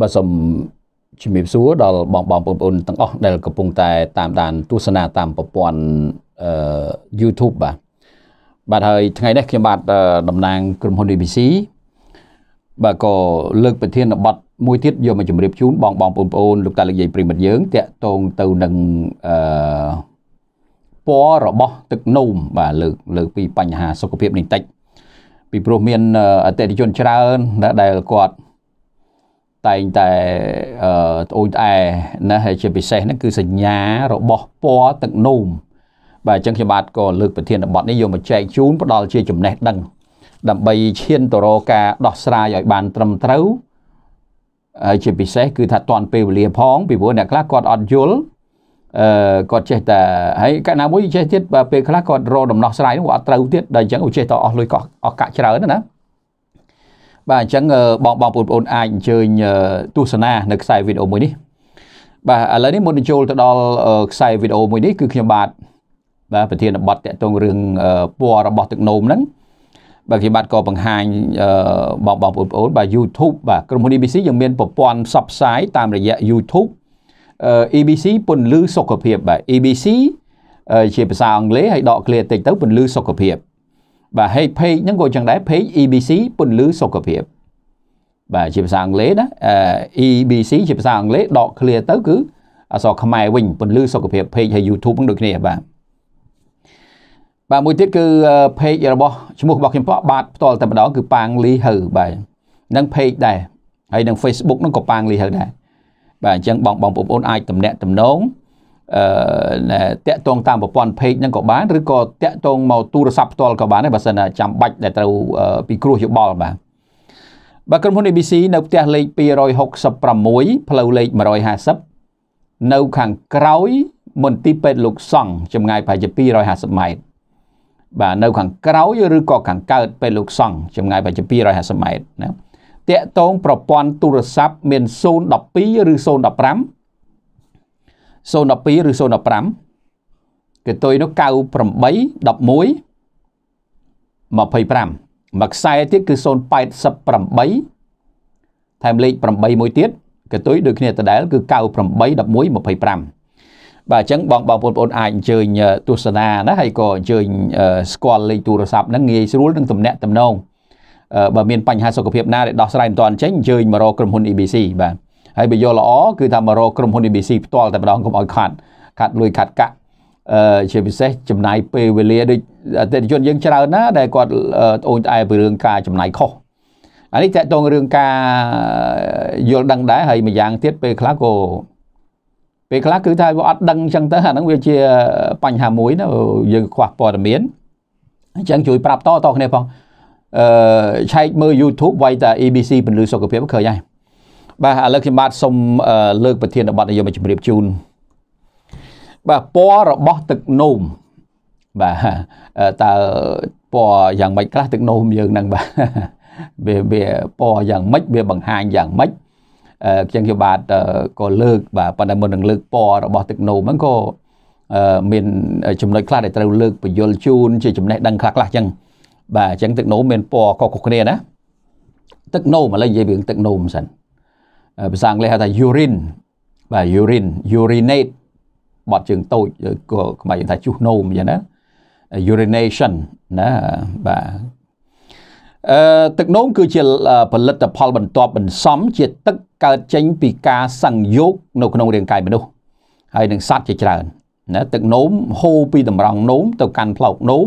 បាទសូមជំរាបសួរដល់បងបងបងប្អូនទាំងអស់ដែលកំពុងតែតាមដានទស្សនាតាមប្រព័ន្ធអឺ YouTube បាទបាទហើយថ្ងៃនេះខ្ញុំបាទតំណាងក្រុមហ៊ុន ABC បាទក៏លើកប្រធានបទមួយទៀតយកមកជម្រាបជូនបងបងបងប្អូនលោកតាលោកយាយប្រិមិត្តយើងតាក់ទងទៅនឹងអឺពណ៌របស់ទឹកនោមបាទលើកលើកពីបញ្ហាសុខភាពនេះតិចពីព្រោះមានអតិថិជនច្រើនដែលគាត់តែងតែត្អូញត្អែណាហើយជាពិសេសហ្នឹងគឺសញ្ញារបស់ពណ៌ទឹកនោមបាទអញ្ចឹងខ្ញុំបាទក៏លើកប្រធានបទនេះយកមកចែកជូនផ្ដល់ជា ចំណេះដឹង ដើម្បីឈានទៅរកការ ដោះស្រាយឲ្យបានត្រឹមត្រូវហើយជាពិសេសគឺថាតាន់ពេលវេលាផងពីព្រោះអ្នកខ្លះគាត់អត់យល់អឺគាត់ចេះតែហើយកាលណាមួយចេះទៀតពេលខ្លះគាត់រកដំណោះស្រាយនោះគាត់អត់ត្រូវទៀតដល់អញ្ចឹងគាត់ចេះតែអស់លុយកោះអស់កាក់ច្រើនណាបាទអញ្ចឹងបងបងបងប្អូនអាចអញ្ជើញទស្សនា នៅខ្សែវីដេអូមួយនេះបាទឥឡូវនេះមុននឹងចូលទៅដល់ខ្សែវីដេអូមួយនេះគឺខ្ញុំបាទបាទប្រធានបទតកតងរឿងពណ៌របស់ទឹកនោមហ្នឹងបាទខ្ញុំបាទក៏បង្ហាញបងបងប្អូនបាទ YouTube បាទក្រុមហ៊ុន ABC យើងមានប្រព័ន្ធផ្សព្វផ្សាយតាមរយៈ YouTube ABC ពន្លឺសុខភាពបាទ ABC ជាភាសាអង់គ្លេសហើយដកឃ្លាតិចទៅពន្លឺសុខភាពបាទ hate page ហ្នឹងក៏ចឹងដែរ page EBC ពន្លឺសុខភាពបាទជាភាសាអង់គ្លេសណា EBC ជាភាសាអង់គ្លេសដក clear ទៅគឺអក្សរខ្មែរវិញពន្លឺសុខភាព page ហើយ YouTube ហ្នឹងដូចគ្នាបាទបាទមួយទៀតគឺ page របស់ឈ្មោះរបស់ខ្ញុំបាទផ្ទាល់តែម្ដងគឺប៉ាងលីហើបាទនឹង page ដែរហើយនឹង Facebook នឹងក៏ប៉ាងលីហើដែរបាទអញ្ចឹងបងបងប្អូនអាចតំណាក់តំណងអឺតាក់ទងតាមប្រព័ន្ធ page ហ្នឹងក៏បានឬក៏តាក់ទងមកទូរស័ព្ទផ្ទាល់ក៏បានដែរបើសិនចាំបាច់ដែលត្រូវពីគ្រោះយោបល់បាទបាទក្រុមហ៊ុន ABC នៅផ្ទះលេខ266ផ្លូវលេខ150នៅខាងក្រោយមន្ទីរពេទ្យលោកសង់ចម្ងាយប្រហែលជា250ម៉ែត្របាទនៅខាងក្រោយឬក៏ខាងកើតពេទ្យលោកសង់ចម្ងាយប្រហែលជា250ម៉ែត្រណាតាកតងប្រព័ន្ធទូរស័ព្ទមាន012ឬ015 012ឬ015កតុយនោះ98 11 25មួយខ្សែទៀតគឺ088ថែមលេខ8មួយទៀតកតុយដូចគ្នាដដែលគឺ98 11 25បាទអញ្ចឹងបងបងប្អូនអាចអញ្ជើញទស្សនាណាហើយក៏អញ្ជើញស្គាល់លេខទូរស័ព្ទហ្នឹងងាយស្រួលនឹងទំនាក់ទំនងបើមាន បញ្ហាសុខភាពណាដែលដោះស្រាយមិនទាន់ចេញអញ្ជើញមករកក្រុមហ៊ុន ABC បាទហើយបើយកល្អគឺថាមករកក្រុមហ៊ុន ABC ផ្ទាល់តែម្ដងកុំឲ្យខាត់ខាត់លុយខាត់កាក់អឺជាពិសេសចំណាយពេលវេលាដូចអតិថិជនយើងច្រើនណាដែលគាត់ត្អូញត្អែពីរឿងការចំណាយខុសអានេះតកតងរឿងការយល់ដឹងដែរហើយម្យ៉ាងទៀតពេលខ្លះក៏ពេលខ្លះគឺថាវាអត់ដឹងអញ្ចឹងទៅអាហ្នឹងវាជាបញ្ហាមួយណាយើងខ្វះព័ត៌មានអញ្ចឹងជួយប្រាប់តតគ្នាផងអឺឆែកមើល YouTube វាយតា ABC ពលឺសុខភាពឃើញហើយបាទឥឡូវខ្ញុំបាទសូមលើកប្រធានបទនិយមជម្រាបជូនបាទពណ៌របស់ទឹកនោមបាទតើពណ៌យ៉ាងម៉េចខ្លះទឹកនោមយើងហ្នឹងបាទវាវាពណ៌យ៉ាងម៉េចវាបង្ហាញយ៉ាងម៉េចខ្ញុំខ្ញុំបាទក៏លើកបាទប៉ុន្តែមុននឹងលើកពណ៌របស់ ទឹកនោមហ្នឹងក៏មានចំណុចខ្លះដែលត្រូវលើកបញ្យលជូន ជាចំណេះដឹងខ្លះខ្លះអញ្ចឹងបាទអញ្ចឹងទឹកនោមមានពណ៌ក៏គ្រប់គ្នាណាទឹកនោមឥឡូវនិយាយរឿងទឹកនោមសិនភាសាអង់គ្លេសហៅថា urine បាទ urine urinate បត់ជើងតូចក៏ខ្មែរយើងថាជុះនោមអញ្ចឹងណា urination ណាបាទអឺទឹកនោមគឺជា ផលិតផល បន្ទាប់បន្សំជា ទឹកកើតចេញពីការសង្យោគនៅក្នុងរាងកាយមនុស្សហើយនឹងសត្វជាច្រើនណាទឹកនោមហូរពីតម្រង់នោមទៅកាន់ផ្លោកនោម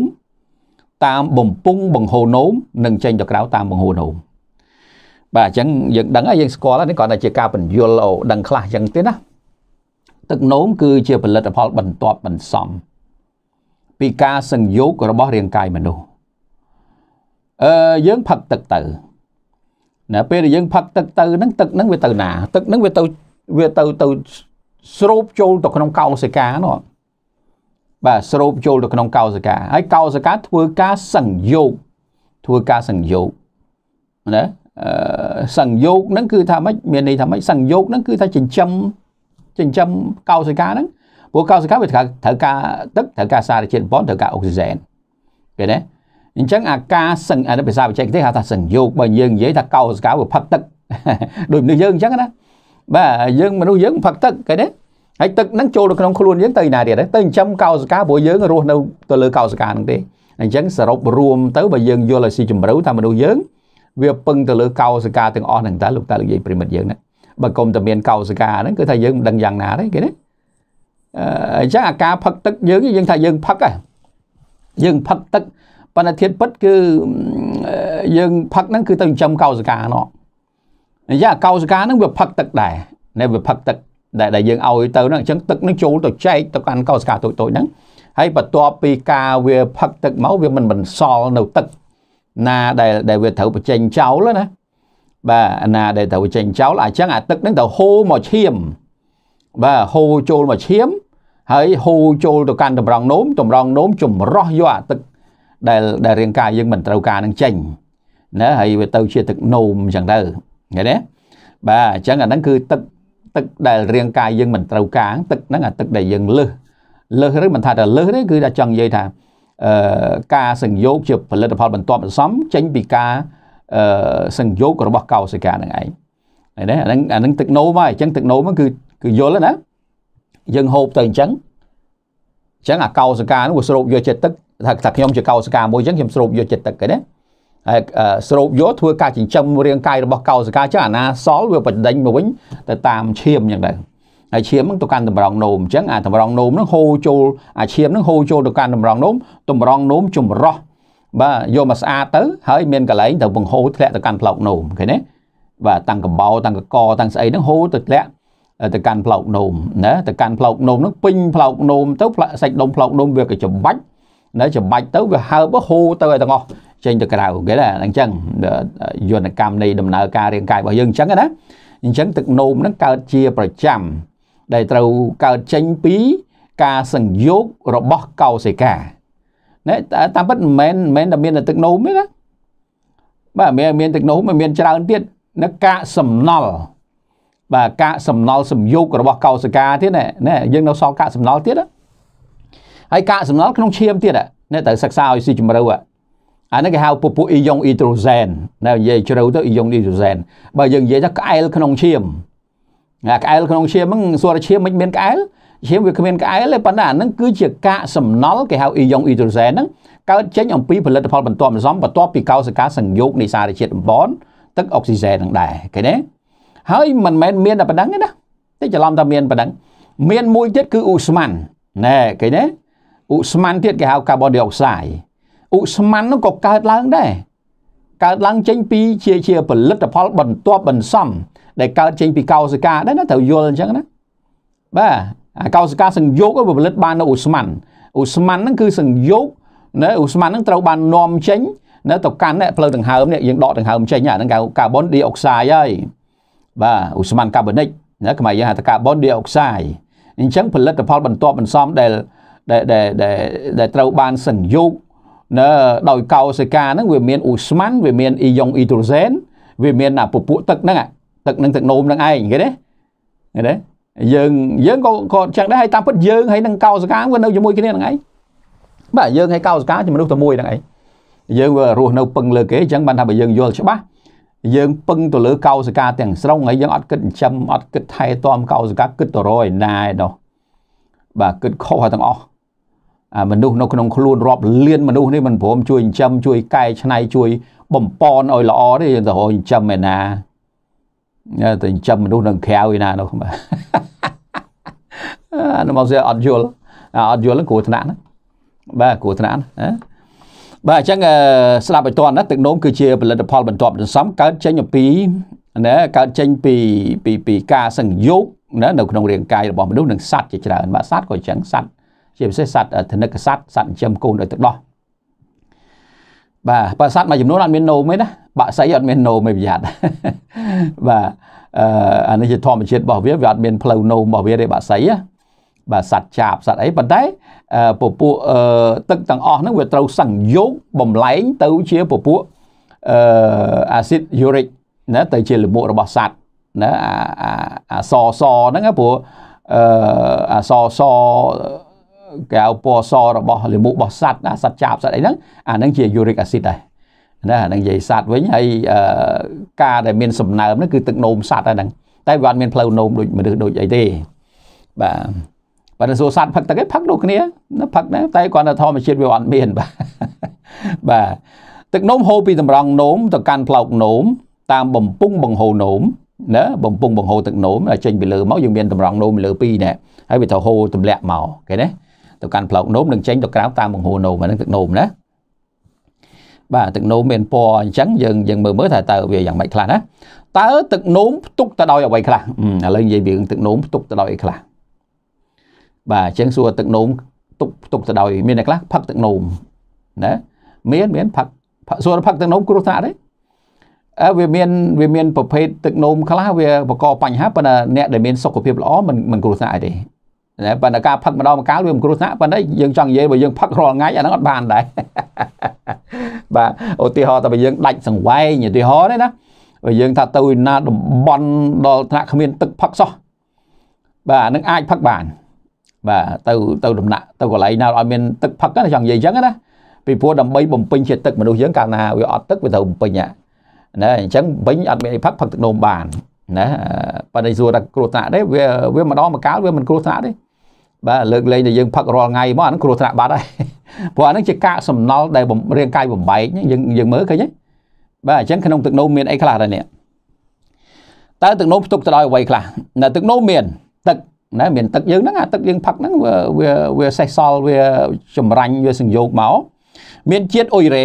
តាមបំពង់បង្ហូរនោមនិងចេញទៅក្រៅតាមបង្ហូរនោមបាទអញ្ចឹងយើងដឹងហើយយើងស្គាល់ហើយនេះគ្រាន់តែជាការបញ្យលអូដឹងខ្លះអញ្ចឹងទេណាទឹកនោមគឺជាផលិតផលបន្ទាប់បន្សំ ពីការសង្យោគរបស់រាងកាយមនុស្សអឺយើងផឹកទឹកទៅណាពេលដែលយើងផឹកទឹកទៅហ្នឹង ទឹកហ្នឹងវាទៅណា ទឹកហ្នឹងវាទៅវាទៅទៅស្រូបចូលទៅក្នុងកោសិកានោះបាទស្រូបចូលទៅក្នុងកោសិកាហើយកោសិកាធ្វើការសង្យោគធ្វើការសង្យោគណាសង្យោគហ្នឹងគឺថាម៉េចមានន័យថាម៉េចសង្យោគហ្នឹងគឺថាចិញ្ចឹមចិញ្ចឹមកោសិកាហ្នឹងព្រោះកោសិកាវាត្រូវត្រូវការទឹកត្រូវការសារជាតិបំផុសត្រូវការអុកស៊ីហ្សែនឃើញទេអញ្ចឹងអាការសង្អានេះភាសាបច្ចេកទេហៅថាសង្យោគបើយើងនិយាយថាកោសិកាវាផឹកទឹកដូចមនុស្សយើងអញ្ចឹងណាបាទយើងមនុស្សយើងផឹកទឹកឃើញទេហើយទឹកហ្នឹងចូលទៅក្នុងខ្លួនយើងទៅណាទៀតទៅចិញ្ចឹមកោសិកាព្រោះយើងរស់នៅទៅលើកោសិកាហ្នឹងទេអញ្ចឹងសរុបរួមទៅបើយើងយល់ឲ្យស៊ីជម្រៅថាមនុស្សយើងវាពឹងទៅលើកោសិកាទាំងអស់ហ្នឹងតែលោកតាលោកយាយប្រិមិត្តយើងណាបើកុំតែមានកោសិកាហ្នឹងគឺថាយើងមិនដឹងយ៉ាងណាទេគេណាអញ្ចឹងអាការផឹកទឹកយើងយើងថាយើងផឹកហ៎យើងផឹកទឹកប៉ុន្តែធាតពិតគឺយើងផឹកហ្នឹងគឺទៅចិញ្ចឹមកោសិកាណោះអញ្ចឹងកោសិកាហ្នឹងវាផឹកទឹកដែរនៅវាផឹកទឹកដែលដែលយើងឲ្យទៅហ្នឹងអញ្ចឹងទឹកហ្នឹងចូលទៅចែកទៅកាន់កោសិកាតូចតូចហ្នឹងហើយបន្ទាប់ពីការវាផឹកទឹកមកវាមិនបន្សល់នៅទឹកណាដែលដែលវាត្រូវបញ្ចេញចោលណាបាទណាដែលត្រូវបញ្ចេញចោលអញ្ចឹងអាទឹកហ្នឹងទៅហូរមកឈាម បាទហូរចូលមកឈាម ហើយហូរចូលទៅកាន់តម្រងនោមតម្រងនោមចម្រោះយកអាទឹកដែលដែលរាងកាយយើងមិនត្រូវការនឹងចេញណាហើយវាទៅជាទឹកនោមអញ្ចឹងទៅឃើញទេបាទអញ្ចឹងអាហ្នឹងគឺទឹកទឹកដែលរាងកាយយើងមិនត្រូវការទឹកហ្នឹងអាទឹកដែលយើងលើសលើសឬមិនថាតែលើសទេគឺថាចង់និយាយថាការសង្យោគជាផលិតផលបន្ទាប់បន្សំចេញពីការសង្យោគរបស់កោសិកានឹងឯងហើយណាអានឹងអានឹងទឹកណូមកអញ្ចឹងទឹកណូមកគឺគឺយល់ណាយើងហូបទៅអញ្ចឹងអញ្ចឹងអាកោសិកានោះវាស្រូបយកចិត្តទឹកថាថាខ្ញុំជាកោសិកាមួយអញ្ចឹងខ្ញុំស្រូបយកចិត្តទឹកគេណាហើយស្រូបយកធ្វើការចិញ្ចឹមរាងកាយរបស់កោសិកាចឹងអាណាសល់វាបណ្ដេញមកវិញទៅតាមឈាមអញ្ចឹងដែរហើយឈាមហ្នឹងទៅកាន់តម្រងនោមអញ្ចឹងអាតម្រងនោមហ្នឹងហូរចូលអាឈាមហ្នឹងហូរចូលទៅកាន់តម្រងនោមតម្រងនោមចម្រោះបាទយកមកស្អាតទៅហើយមានកន្លែងទៅបង្ហូរធ្លាក់ទៅកាន់ផ្លោកនោមឃើញទេបាទតាំងកំបោតាំងកកតាំងស្អីហ្នឹងហូរទៅធ្លាក់ទៅកាន់ផ្លោកនោមណាទៅកាន់ផ្លោកនោមហ្នឹងពេញផ្លោកនោមទៅផ្លាក់សាច់ដុំផ្លោកនោមវាក៏ចំបាច់ណាចំបាច់ទៅវាហើបហូរទៅឲ្យទាំងអស់ចេញទៅក្រៅគេណាអញ្ចឹងយន្តកម្មនៃដំណើរការរាងកាយរបស់យើងអញ្ចឹងណាអញ្ចឹងទឹកនោមហ្នឹងកើតជាប្រចាំដែលត្រូវកើតចេញពីការសង្យោគរបស់កោសិកាណែតាមពិតមិនមែនមិនតែមានតែទឹកនោមទេណាបាទមានមានទឹកនោមមានច្រើនទៀតនៅកាកសំណល់បាទកាកសំណល់សំយោគរបស់កោសិកាទៀតណែយើងនៅសល់កាកសំណល់ទៀតហើយកាកសំណល់ក្នុងឈាមទៀតណែត្រូវសិក្សាឲ្យស៊ីជម្រៅអានេះគេហៅពពុះអ៊ីយ៉ុងអ៊ីត្រូសែនណែនិយាយជ្រៅទៅអ៊ីយ៉ុងអ៊ីត្រូសែនបើយើងនិយាយថាក្អែលក្នុងឈាមអាក្អែលក្នុងឈាមហ្នឹងសួរឈាមមិនមានក្អែលឈាមវាគ្មានក្អែលទេប៉ុន្តែអាហ្នឹងគឺជាកាកសំណល់គេហៅអ៊ីយ៉ុងអ៊ីដ្រូសែនហ្នឹងកើតចេញអំពីផលិតផលបន្ទាប់បន្សំបន្ទាប់ពីកោសិកាសង្យោគនៃសារជាតិអំបនទឹកអុកស៊ីសែនហ្នឹងដែរឃើញទេហើយមិនមែនមានតែប៉ុណ្្នឹងទេណាតែច្រឡំថាមានប៉ុណ្្នឹងមានមួយទៀតគឺអ៊ូស្មានណែឃើញទេអ៊ូស្មានទៀតគេហៅកាបូនឌីអុកសាយអ៊ូស្មានហ្នឹងក៏កើតឡើងដែរកើតឡើងចេញពីជាជាផលិតផលបន្ទាប់បន្សំដែលកើតចេញពីកោសិកាដែរណាត្រូវយល់អញ្ចឹងណាបាទអាកោសិកាសង្យោគផលិតបាននៅឧស្ម័នឧស្ម័នហ្នឹងគឺសង្យោគណាឧស្ម័នហ្នឹងត្រូវបាននាំចេញណាទៅកាន់ផ្លូវដង្ហើមនេះយើងដកដង្ហើមចេញអាហ្នឹងកាបូនឌីអុកសាយហើយបាទឧស្ម័នកាបូនិកណាខ្មែរយើងហៅថាកាបូនឌីអុកសាយអញ្ចឹងផលិតផលបន្ទាប់បន្សំដែលដែលដែលដែលត្រូវបានសង្យោគណាដោយកោសិកាហ្នឹងវាមានឧស្ម័នវាមានអ៊ីយ៉ុងអ៊ីត្រូសែនវាមានអាពពួកទឹកហ្នឹងទឹកនឹងទឹកនោមនឹងឯងឃើញទេឃើញទេយើងយើងក៏ក៏ចឹងដែរហើយតាមពិតយើងហើយនឹងកោសកាវានៅជាមួយគ្នានឹងឯងបាទយើងហើយកោសកាជាមនុស្សតែមួយនឹងឯងយើងវារស់នៅពឹងលើគេអញ្ចឹងបានថាបើយើងយល់ច្បាស់យើងពឹងទៅលើកោសកាទាំងស្រុងហើយយើងអត់គិតចិញ្ចឹមអត់គិតថែទាំកោសកាគិតទៅរយណាឯនោះបាទគិតខុសហើយទាំងអស់អាមនុស្សនៅក្នុងខ្លួនរាប់លានមនុស្សនេះមិនព្រមជួយចិញ្ចឹមជួយកែច្នៃជួយបំពន់ឲ្យល្អទេយើងទៅរកចិញ្ចឹមឯណាទៅចិញ្ចឹមមនុស្សនៅក្រៅឯណានោះបាទអានោះមកស្អីអត់យល់អត់យល់នឹងគ្រោះថ្នាក់ណាបាទគ្រោះថ្នាក់ណាបាទអញ្ចឹងស្ដាប់ឲ្យតន់ណាទឹកនោមគឺជាផលិតផលបន្ទាប់បន្សំកើតចេញពីណាកើតចេញពីពីពីការសង្យោគណានៅក្នុងរាងកាយរបស់មនុស្សនិងសត្វជាច្រើនបាទសត្វក៏អញ្ចឹងសត្វជាពិសេសសត្វធនិកសត្វសត្វចិញ្ចឹមកូនដោយទឹកដោះបាទបើសត្វមួយចំនួនអត់មាននោមទេណាបាក់សៃអត់មាននោមទេប្រយ័ត្នបាទអឺអានេះជាធម្មជាតិរបស់វាវាអត់មានផ្លូវនោមរបស់វាទេបាក់សៃណាបាទសត្វចាបសត្វអីប៉ុន្តែពពួកទឹកទាំងអស់ហ្នឹងវាត្រូវសង្យោគបំលែងទៅជាពពួកអឺអាស៊ីតយូរិកណាទៅជាលិមួករបស់សត្វណាអាសសហ្នឹងព្រោះអឺអាសសកៅពណ៌សរបស់លាមករបស់សត្វណាសត្វចាបសត្វអីហ្នឹងអាហ្នឹងជា uric acid ដែរណាហ្នឹងនិយាយសត្វវិញហើយការដែលមានសំណើមហ្នឹងគឺទឹកនោមសត្វហ្នឹង តែវាអត់មានផ្លូវនោមដូចមនុស្សដូចអីទេបាទបើទៅសួរសត្វផឹកទឹកឯងផឹកដូចគ្នាផឹកដែរតែគាត់ថាធម្មជាតិវាអត់មានបាទបាទទឹកនោមហូរពីតម្រង់នោមទៅកាន់ផ្លោកនោម តាមបំពង់បង្ហូរនោមណាបំពង់បង្ហូរទឹកនោមចេញពីលើមកយើងមានតម្រង់នោមលើ2ណែហើយវាទៅហូរទម្លាក់មកគេណាទៅកាន់ផ្លោកនោមនិងចេញទៅក្រៅតាមបង្ហូរនោមអានឹងទឹកនោមណាបាទទឹកនោមមានពណ៌អញ្ចឹងយើងយើងមើលមើលថាតើវាយ៉ាងម៉េចខ្លះណាតើទឹកនោមផ្ទុកទៅដោយអ្វីខ្លះឥឡូវនិយាយពីទឹកនោមផ្ទុកទៅដោយអីខ្លះបាទអញ្ចឹងសួរទឹកនោមទុកផ្ទុកទៅដោយមានអ្នកខ្លះផឹកទឹកនោមណាមានមានផឹកសួរផឹកទឹកនោមគ្រោះថ្នាក់ទេអើវាមានវាមានប្រភេទទឹកនោមខ្លះវាបង្កបញ្ហាប៉ុន្តែអ្នកដែលមានសុខភាពល្អមិនមិនគ្រោះថ្នាក់អីទេណាប៉ុន្តែការផឹកម្ដងម្កាលវាមិនគ្រោះថ្នាក់ប៉ុន្តែយើងចង់និយាយបើយើងផឹករាល់ថ្ងៃអាហ្នឹងអត់បានដែរបាទឧទាហរណ៍តែបើយើងដាច់សង្វែងឧទាហរណ៍នេះណាបើយើងថាទៅណាតំបន់ដល់ថ្នាក់គ្មានទឹកផឹកសោះបាទនឹងអាចផឹកបានបាទទៅទៅដំណាក់ទៅកន្លែងណាឲ្យមានទឹកផឹកណាចង់និយាយអញ្ចឹងណាពីព្រោះដើម្បីបំពេញជាតិទឹកមនុស្សយើងកាលណាវាអត់ទឹកវាត្រូវបំពេញណាអញ្ចឹងបំពេញអត់មានអីផឹកផឹកទឹកនោមបានណាបើនេះសួរថាគ្រោះថ្នាក់ទេវាវាម្ដងម្កាលវាមិនគ្រោះថ្នាក់ទេបាទលើកលែងតែយើងផឹករាល់ថ្ងៃមកអានឹងគ្រោះថ្នាក់បាត់ហើយព្រោះអានឹងជាកាកសំណល់ដែលរាងកាយបំបែកយើងយើងមើលឃើញទេបាទអញ្ចឹងក្នុងទឹកនោមមានអីខ្លះដែរនេះតើទឹកនោមផ្ទុកទៅដោយអ្វីខ្លះនៅ ទឹកនោមមានទឹកណាមានទឹកយើងហ្នឹងអាទឹកយើងផឹកហ្នឹងវាវាសេះសល់វាចម្រាញ់វាសង្យោគមកមានជាតិអ៊ុយរ៉េ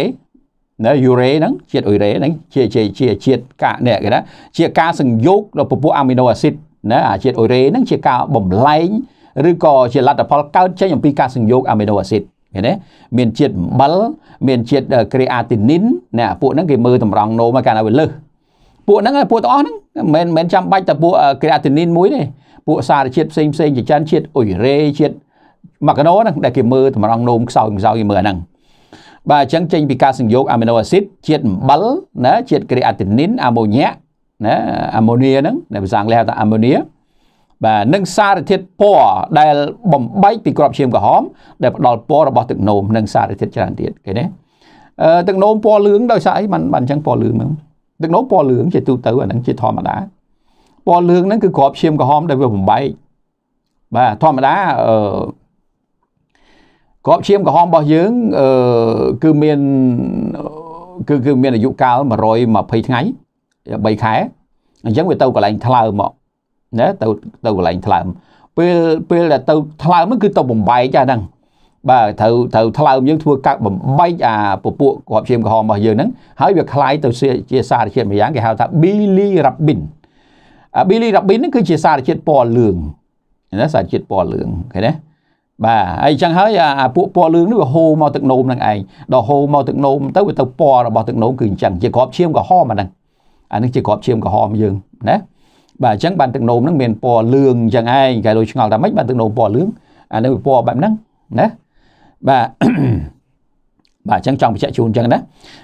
ណាយូរ៉េហ្នឹងជាតិអ៊ុយរ៉េហ្នឹងជាជាជាជាតិកាអ្នកគេណាជាការសង្យោគរបស់ពពួកអាមីណូអាស៊ីតណាអាជាតិអ៊ុយរ៉េហ្នឹងជាការបំលែងឬក៏ជាលទ្ធផលកើតចេញអំពីការសង្យោគអាមីណូអាស៊ីតឃើញទេមានជាតិអំបិលមានជាតិក្រេអាទីនីនណាពួកហ្នឹងគេមើលតម្រង់នោមកាលណាវាលើសពួកហ្នឹងពួកទាំងអស់ហ្នឹងមិនមិនចាំបាច់តែពួកក្រេអាទីនីនមួយទេពួកសារជាតិផ្សេងផ្សេងជាច្រើនជាតិអ៊ុយរ៉េជាតិម៉ាកាណូហ្នឹងដែលគេមើលតម្រង់នោមខ្សោយខ្សោយគេមើលអាហ្នឹងបាទអញ្ចឹងចេញពីការសង្យោគអាមីណូអាស៊ីតជាតិអំបិលណាជាតិក្រេអាទីនីនអាម៉ូញ៉ាណាអាម៉ូនីហ្នឹងដែលភាសាអង់គ្លេសហៅថាអាម៉ូនីបាទនិងសារធាតុពណ៌ដែលបំបែកពីក្របឈាមក្រហមដែលផ្ដល់ពណ៌របស់ទឹកនោមនិងសារធាតុច្រើនទៀតឃើញទេអឺទឹកនោមពណ៌លឿងដោយសារអីมันมันអញ្ចឹងពណ៌លឿងហ្នឹងទឹកនោមពណ៌លឿងជាទូទៅអាហ្នឹងជាធម្មតាពណ៌លឿងហ្នឹងគឺក្របឈាមក្រហមដែលវាបំបែកបាទធម្មតាអឺក្របឈាមក្រហមរបស់យើងអឺគឺមានគឺគឺមានអាយុកាល120ថ្ងៃ3ខែអញ្ចឹងវាទៅកន្លែងថ្លើមកណាទៅទៅកន្លែងថ្លើមពេលពេលដែលទៅថ្លើមហ្នឹងគឺទៅបំបែកចាហ្នឹងបាទត្រូវត្រូវថ្លើមយើងធ្វើកាក់បំបែកអាពពួកគ្រាប់ឈាមក្រហមរបស់យើងហ្នឹងហើយវាคล้ายទៅជាសារជាតិមួយយ៉ាងគេហៅថា bilirubin អា bilirubin ហ្នឹងគឺជាសារជាតិពណ៌លឿងណាសារជាតិពណ៌លឿងឃើញទេបាទហើយអញ្ចឹងហើយអាពួកពណ៌លឿងនេះវាហូរមកទឹកនោមហ្នឹងឯងដល់ហូរមកទឹកនោមទៅវាទៅពណ៌របស់ទឹកនោមគឺអញ្ចឹងជាគ្រាប់ឈាមក្រហមអាហ្នឹងអានេះជាគ្រាប់ឈាមក្រហមយើងណាបាទអញ្ចឹងបានទឹកនោមហ្នឹងមានពណ៌លឿងអញ្ចឹងឯងកែលុយឆ្ងល់ថាម៉េចបានទឹកនោមពណ៌លឿងអានឹងពណ៌បែបហ្នឹងណាបាទបាទអញ្ចឹងចង់បញ្ជាក់ជូនអញ្ចឹងណា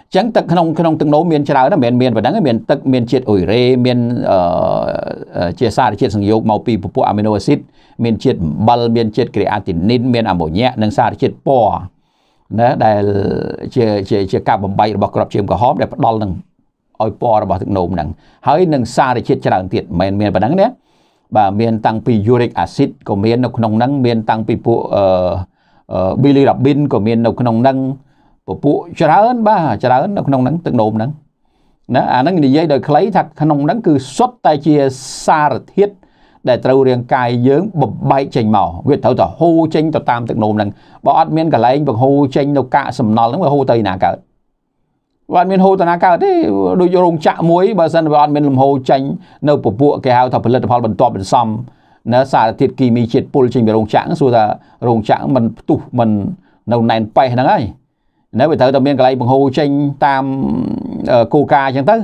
អញ្ចឹងទឹកក្នុងក្នុងទឹកនោមមានច្រើនណាមិនមានប៉ុណ្ណឹងមានទឹកមានជាតិអ៊ុយរ៉េមានអឺជាសារជាតិសង្យោគមកពីពពួកអាមីណូអាស៊ីតមានជាតិអំបិលមានជាតិក្រេអាទីនីនមានអាម៉ូញ៉ាក់និងសារជាតិពណ៌ណាដែលជាជាជាការបំបីរបស់ក្របជើងក្រហមដែលផ្ដល់នឹងឲ្យពណ៌របស់ទឹកនោមហ្នឹងហើយនឹងសារជាតិច្រើនទៀតមិនមានប៉ុណ្ណឹងណាបាទមានតាំងពី uric acid ក៏មាននៅ ក្នុងហ្នឹងមានតាំងពីពួកអឺ bilirubin ក៏មាននៅក្នុងហ្នឹងពពួកច្រើន បាទច្រើននៅក្នុងហ្នឹងទឹកនោមហ្នឹងណាអាហ្នឹងនិយាយដោយខ្លីថាក្នុងហ្នឹងគឺសុទ្ធតែជាសារធាតុដែលត្រូវរាងកាយយើងបំបែកចេញមកវាត្រូវតែហូរចេញទៅតាមទឹកនោមហ្នឹងបើអត់មានកន្លែងបង្ហូរចេញនៅកាកសំណល់ហ្នឹងវាហូរទៅណាកើតវាអត់មានហូរតាណាកើតទេដូចរោងចក្រមួយបើសិនវាអត់មានលំហូរចេញនៅពពួកគេហៅថាផលិតផលបន្ទាប់បន្សំនៅសារធាតុគីមីជាតិពុលចេញពីរោងចក្រសួរថារោងចក្រมันផ្ទុះมันនៅណែនប៉េះហ្នឹងហើយនៅវាត្រូវតែមានកន្លែងបង្ហូរចេញតាមគោលការណ៍អញ្ចឹងទៅ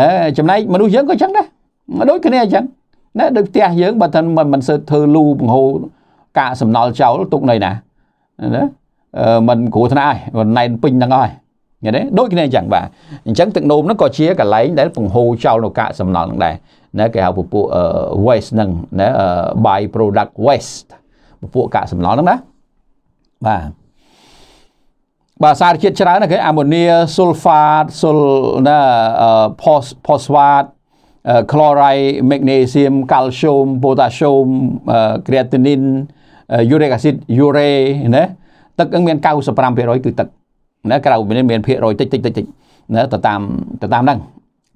ណាចំណែកមនុស្សយើងក៏អញ្ចឹងដែរដូចគ្នាអញ្ចឹងណាដូចផ្ទះយើងបើថាមិនសើធ្វើលូបង្ហូរកាកសំណល់ចោលទុកនៅណាណាមិនគ្រោះថ្នាក់ហើយណែនពេញហ្នឹងហើយឃើញទេដូចគ្នាអញ្ចឹងបាទអញ្ចឹងទឹកនោមហ្នឹងក៏ជាកន្លែងដែលពង្ហូរចោលនៅកាកសំណល់ហ្នឹងដែរណាគេហៅពពួក waste ហ្នឹងណា by product waste ពពួកកាកសំណល់ហ្នឹងណាបាទបាទសារជាតិច្រើនណាគេអាម៉ូនីស៊ុលហ្វាតស៊ុលណាផូសផូស្វាត chloride magnesium calcium potassium creatinine uric acid urea ណាទឹកនឹងមាន95%គឺទឹកណាក្រៅពីនេះមានភាគរយតិចតិចតិចតិចណាទៅតាមទៅតាមហ្នឹង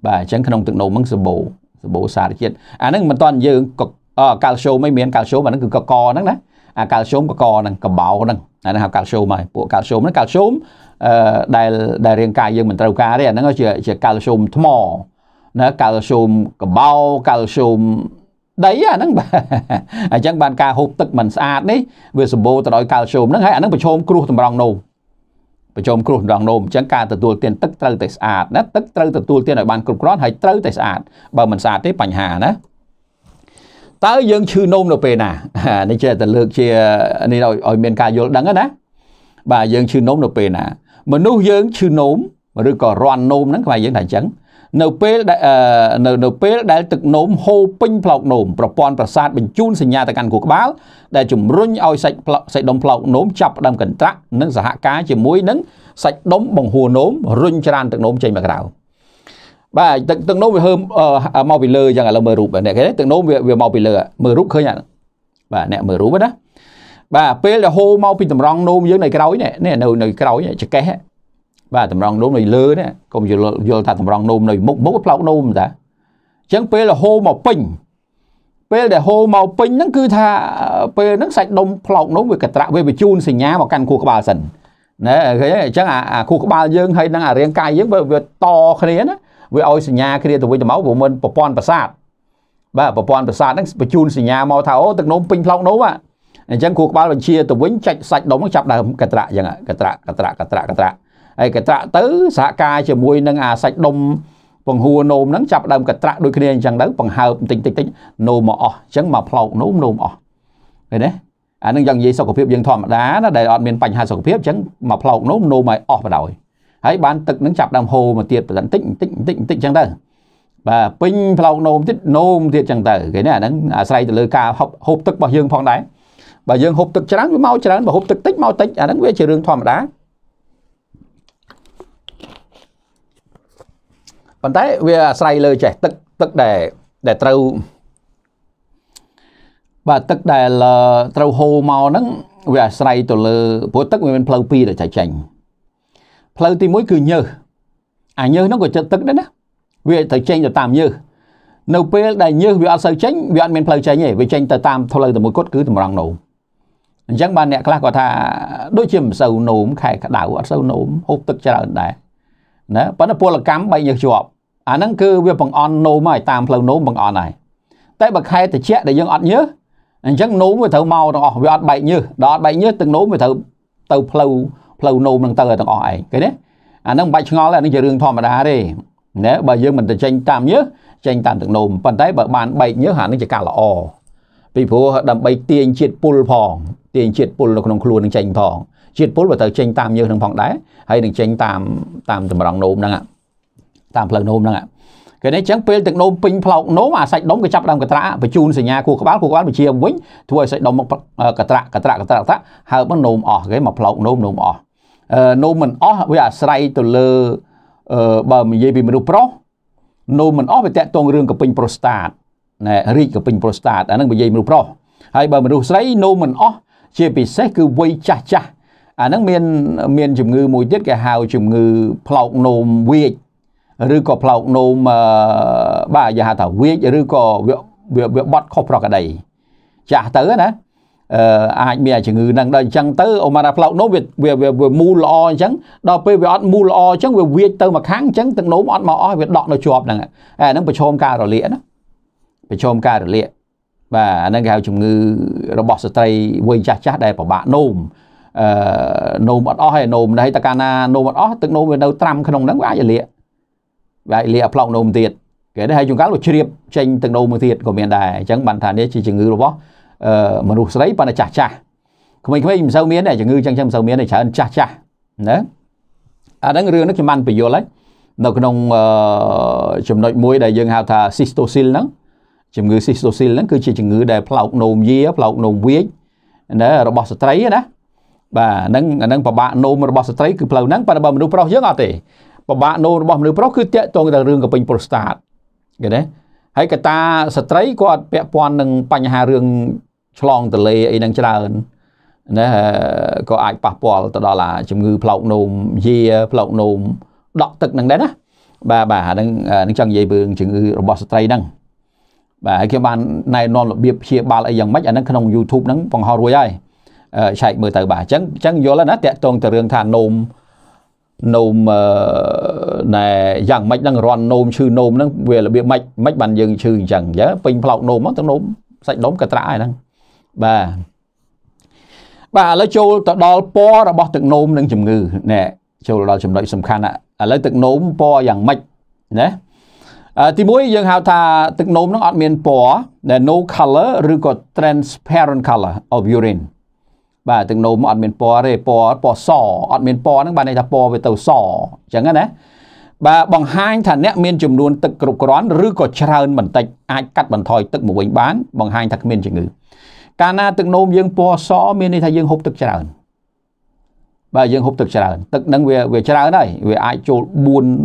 បាទអញ្ចឹងក្នុងទឹកនោមហ្នឹងសម្បូរសម្បូរសារជាតិអាហ្នឹងមិនតន់យើងកាល់ស្យូមមិនមានកាល់ស្យូមអាហ្នឹងគឺកកហ្នឹងណាអាកាល់ស្យូមកកហ្នឹងកបោហ្នឹងអាហ្នឹងហៅកាល់ស្យូមហើយពួកកាល់ស្យូមហ្នឹងកាល់ស្យូមអឺដែលដែលរាងកាយយើងមិនត្រូវការទេអាហ្នឹងជាជាកាល់ស្យូមថ្មណាកាល់ស្យូមកបោកាល់ស្យូមដីអាហ្នឹងបាទអញ្ចឹងបានការហូបទឹកមិនស្អាតនេះវាសម្បូរទៅដោយកាល់ស្យូមហ្នឹងហើយអាហ្នឹងប្រឈមគ្រោះតម្រង់នោមប្រជុំគ្រោះម្ដងនោមអញ្ចឹងការទទួលទានទឹកត្រូវតែស្អាតណាទឹកត្រូវទទួលទានឲ្យបានគ្រប់គ្រាន់ហើយត្រូវតែស្អាតបើមិនស្អាតទេបញ្ហាណាតើយើងឈឺនោមនៅពេលណានេះចេះតែលើកជានេះឲ្យមានការយល់ដឹងណា បាទយើងឈឺនោមនៅពេលណាមនុស្សយើងឈឺនោមឬក៏រន់នោមហ្នឹងខ្មែរយើងថាអញ្ចឹងនៅពេលដែលនៅនៅពេលដែលទឹកនោមហូរពេញផ្លោកនោមប្រព័ន្ធប្រសាទបញ្ជូនសញ្ញាទៅកាន់ខួរក្បាលដែលជំរុញឲ្យសាច់ផ្លោកសាច់ដុំផ្លោកនោមចាប់ផ្ដើមកន្ត្រាក់និងសហការជាមួយនឹងសាច់ដុំបង្ហួរនោមរុញច្រានទឹកនោមចេញមកក្រៅបាទទឹកទឹកនោមវាហើមមកពីលើអញ្ចឹងឥឡូវមើលរូបអ្នកគេទឹកនោមវាវាមកពីលើមើលរូបឃើញអត់បាទអ្នកមើលរូបណាបាទពេលដែលហូរមកពីតម្រងនោមយើងនៅក្រោយនេះនៅនៅក្រោយចកេះបាទតម្រង់នោមនៅលើនេះកុំយល់យល់ថាតម្រង់នោមនៅមុខមុខផ្លោកនោមតាអញ្ចឹងពេលហូរមកពេញពេលដែលហូរមកពេញហ្នឹងគឺថាពេលហ្នឹងសាច់ដុំផ្លោកនោះវាកត្រាក់វាបញ្ជូនសញ្ញាមកកាន់ខួរក្បាលសិនណែឃើញទេអញ្ចឹងអាខួរក្បាលយើងហើយនឹងអារាងកាយយើងវាតគ្នាណាវាឲ្យសញ្ញាគ្នាទៅវិញទៅមកព្រោះមិនប្រព័ន្ធប្រសាទបាទប្រព័ន្ធប្រសាទហ្នឹងបញ្ជូនសញ្ញាមកថាអូទឹកនោមពេញផ្លោកនោះអញ្ចឹងខួរក្បាលបញ្ជាទៅវិញចាច់សាច់ដុំចាប់ដើមកត្រាក់អញ្ចឹងកត្រាក់កត្រាក់កត្រាក់កត្រាក់ហើយកត្រាក់ទៅសហការជាមួយនឹងអាសាច់ដុំពង្ហួរនោមហ្នឹងចាប់ដើមកត្រាក់ដូចគ្នាអញ្ចឹងទៅបង្ហើបបន្តិចតិចតិចនោមមកអស់អញ្ចឹងមកផ្លោកនោមនោមអស់ឃើញទេអានឹងយ៉ាងនិយាយសុខភាពយើងធម្មតាណាដែលអត់មានបញ្ហាសុខភាពអញ្ចឹងមកផ្លោកនោមនោមឲ្យអស់បណ្ដោយហើយបានទឹកនឹងចាប់ដើមហូរមកទៀតបន្តិចបន្តិចបន្តិចបន្តិចអញ្ចឹងទៅបាទពេញផ្លោកនោមទៀតនោមទៀតអញ្ចឹងទៅគេណាអានឹងអាស្រ័យទៅលើការហូបហូបទឹករបស់យើងផងដែរបើយើងហូបទឹកច្រើនវាមកច្រើនបើហូបទឹកតិចមកតិចអានឹងវាជារឿងធម្មតាប៉ុន្តែវាអាស្រ័យលើចេះទឹកទឹកដែលដែលត្រូវបាទទឹកដែលត្រូវហូរមកហ្នឹងវាអាស្រ័យទៅលើព្រោះទឹកវាមានផ្លូវពីរដែលចេញផ្លូវទី1គឺញើសអាញើសហ្នឹងក៏ចិត្តទឹកដែរណាវាទៅចេញទៅតាមញើសនៅពេលដែលញើសវាអត់សូវចេញវាអត់មានផ្លូវចេញទេវាចេញទៅតាមផ្លូវតែមួយគត់គឺតម្រង់នោមអញ្ចឹងបានអ្នកខ្លះគាត់ថាដូចជាមិនសូវនោមខែក្តៅអត់សូវនោមហូបទឹកច្រើនដែរណាប៉ុន្តែពលកម្មបែកញើសជាប់អាហ្នឹងគឺវាបង្អន់នោមហើយតាមផ្លូវនោមបង្អន់ហើយតែបើខែតិចដែលយើងអត់ញើសអញ្ចឹងនោមវាត្រូវមកទាំងអស់វាអត់បែកញើសដល់អត់បែកញើសទឹកនោមវាត្រូវទៅផ្លូវផ្លូវនោមនឹងទៅទាំងអស់ឯងឃើញទេអាហ្នឹងមិនបាច់ឆ្ងល់ទេអានេះជារឿងធម្មតាទេណាបើយើងមិនទៅចេញតាមញើសចេញតាមទឹកនោមប៉ុន្តែបើបានបែកញើសអានឹងជាការល្អពីព្រោះដើម្បីទាញជាតិពុលផង ទាញជាតិពុលនៅក្នុងខ្លួននឹងចេញផងជាតិពុលក៏ត្រូវចេញតាមយើងនឹងផងដែរហើយនឹងចេញតាមតាមតម្រង់នោមហ្នឹងតាមផ្លូវនោមហ្នឹងគេនេះអញ្ចឹងពេលទឹកនោមពេញផ្លោកនោមអាសាច់ដុំក៏ចាប់ដើមកត្រាបញ្ជូនសញ្ញាគូក្បាលគូក្បាលបញ្ជាវិញធ្វើឲ្យសាច់ដុំមកកត្រាកត្រាកត្រាកត្រាហើយមកនោមអស់គេមកផ្លោកនោមនោមអស់នោមមិនអស់វាអាស្រ័យទៅលើបើនិយាយពីមនុស្សប្រុសនោមមិនអស់វាតកតងរឿងកពេញប្រូស្តាតណែរីកកពេញប្រូស្តាតអាហ្នឹងនិយាយមនុស្សប្រុសហើយបើមនុស្សស្រីនោមមិនអស់ជាពិសេសគឺវ័យចាស់ចាស់អាហ្នឹងមានមានជំងឺមួយទៀតគេហៅជំងឺផ្លោកនោមវាចឬក៏ផ្លោកនោមបាទគេហៅថាវាចឬក៏វាវាបត់ខុសប្រក្រតីចាស់ទៅណាអឺអាចមានជំងឺហ្នឹងដល់អញ្ចឹងទៅអូម៉ារ៉ាផ្លោកនោមវាវាមូលល្អអញ្ចឹងដល់ពេលវាអត់មូលល្អអញ្ចឹងវាវាចទៅមកខាងអញ្ចឹងទឹកនោមអត់មកអស់វាដក់នៅជាប់ហ្នឹងអាហ្នឹងប្រឈមការរលាកណាប្រឈមការរលាកបាទអាហ្នឹងគេហៅជំងឺរបស់ស្ត្រីវ័យចាស់ចាស់ដែលពិបាកនោមនោមអត់អស់ហើយនោមណៃតែកាលណានោមអត់អស់ទឹកនោមវានៅត្រាំក្នុងហ្នឹងវាអាចលាកវាអាចលាកប្លោកនោមទៀតគេដែរហើយជួនកាលវាជ្រាបចេញទឹកនោមមួយទៀតក៏មានដែរអញ្ចឹងបានថានេះជាជំងឺរបស់មនុស្សស្រីប៉ុន្តែចាស់ចាស់ក្មេងៗមិនសូវមានទេជំងឺអញ្ចឹងចឹងមិនសូវមានទេច្រើនចាស់ចាស់ណាអាហ្នឹងរឿងនេះខ្ញុំបានបញ្យល់ហើយនៅក្នុងចំណុចមួយដែលយើងហៅថា cystosil ហ្នឹងជំងឺ cystosil ហ្នឹងគឺជាជំងឺដែលផ្លោកនោមយាផ្លោកនោមវាជណារបស់ស្ត្រីណាបាទហ្នឹងអាហ្នឹងប្របាកនោមរបស់ស្ត្រីគឺផ្លូវហ្នឹងប៉ុន្តែបើមនុស្សប្រុសយើងអត់ទេប្របាកនោមរបស់មនុស្សប្រុសគឺតាក់ទងទៅរឿងកំពេញប្រូស្តាតឃើញទេហើយកតាស្ត្រីគាត់ពាក់ព័ន្ធនឹងបញ្ហារឿងឆ្លងទលេអីហ្នឹងច្រើនណាក៏អាចប៉ះពាល់ទៅដល់អាជំងឺផ្លោកនោមយាផ្លោកនោមដក់ទឹកហ្នឹងដែរណាបាទបាទអាហ្នឹងនឹងចង់និយាយពីជំងឺរបស់ស្ត្រីហ្នឹងបាទហើយខ្ញុំបានណែនាំរបៀបព្យាបាលអីយ៉ាងម៉េចអាហ្នឹងក្នុង YouTube ហ្នឹងបង្ហោះរួចហើយឆែកមើលទៅបាទអញ្ចឹងអញ្ចឹងយល់ណាតាក់ទងទៅរឿងថានោមនោមណែយ៉ាងម៉េចហ្នឹងរន់នោមឈឺនោមហ្នឹងវារបៀបម៉េចម៉េចបានយើងឈឺអញ្ចឹងអញ្ចឹងពេញផ្លោកនោមមកទៅនោមសាច់នោមកត្រាហ្នឹងបាទបាទឥឡូវចូលទៅដល់ពណ៌របស់ទឹកនោមនិងជំងឺណែចូលដល់ចំណុចសំខាន់ឥឡូវទឹកនោមពណ៌យ៉ាងម៉េចណាទីមួយយើងហៅថា ទឹកនោមហ្នឹងអត់មានពណ៌ no color ឬក៏ transparent color of urine បាទទឹកនោមអត់មានពណ៌ទេពណ៌ពណ៌សអត់មានពណ៌ហ្នឹងបាទន័យថាពណ៌វាទៅសអញ្ចឹងណាបាទបង្ហាញថាអ្នកមានចំនួនទឹកគ្រប់គ្រាន់ឬក៏ច្រើនបន្តិចអាចកាត់បន្ថយទឹកមកវិញបានបង្ហាញថាគ្មានជំងឺកាលណាទឹកនោមយើងពណ៌សមានន័យថាយើងហូបទឹកច្រើនបាទយើងហូបទឹកច្រើនទឹកហ្នឹងវាវាច្រើនហើយវាអាចចូល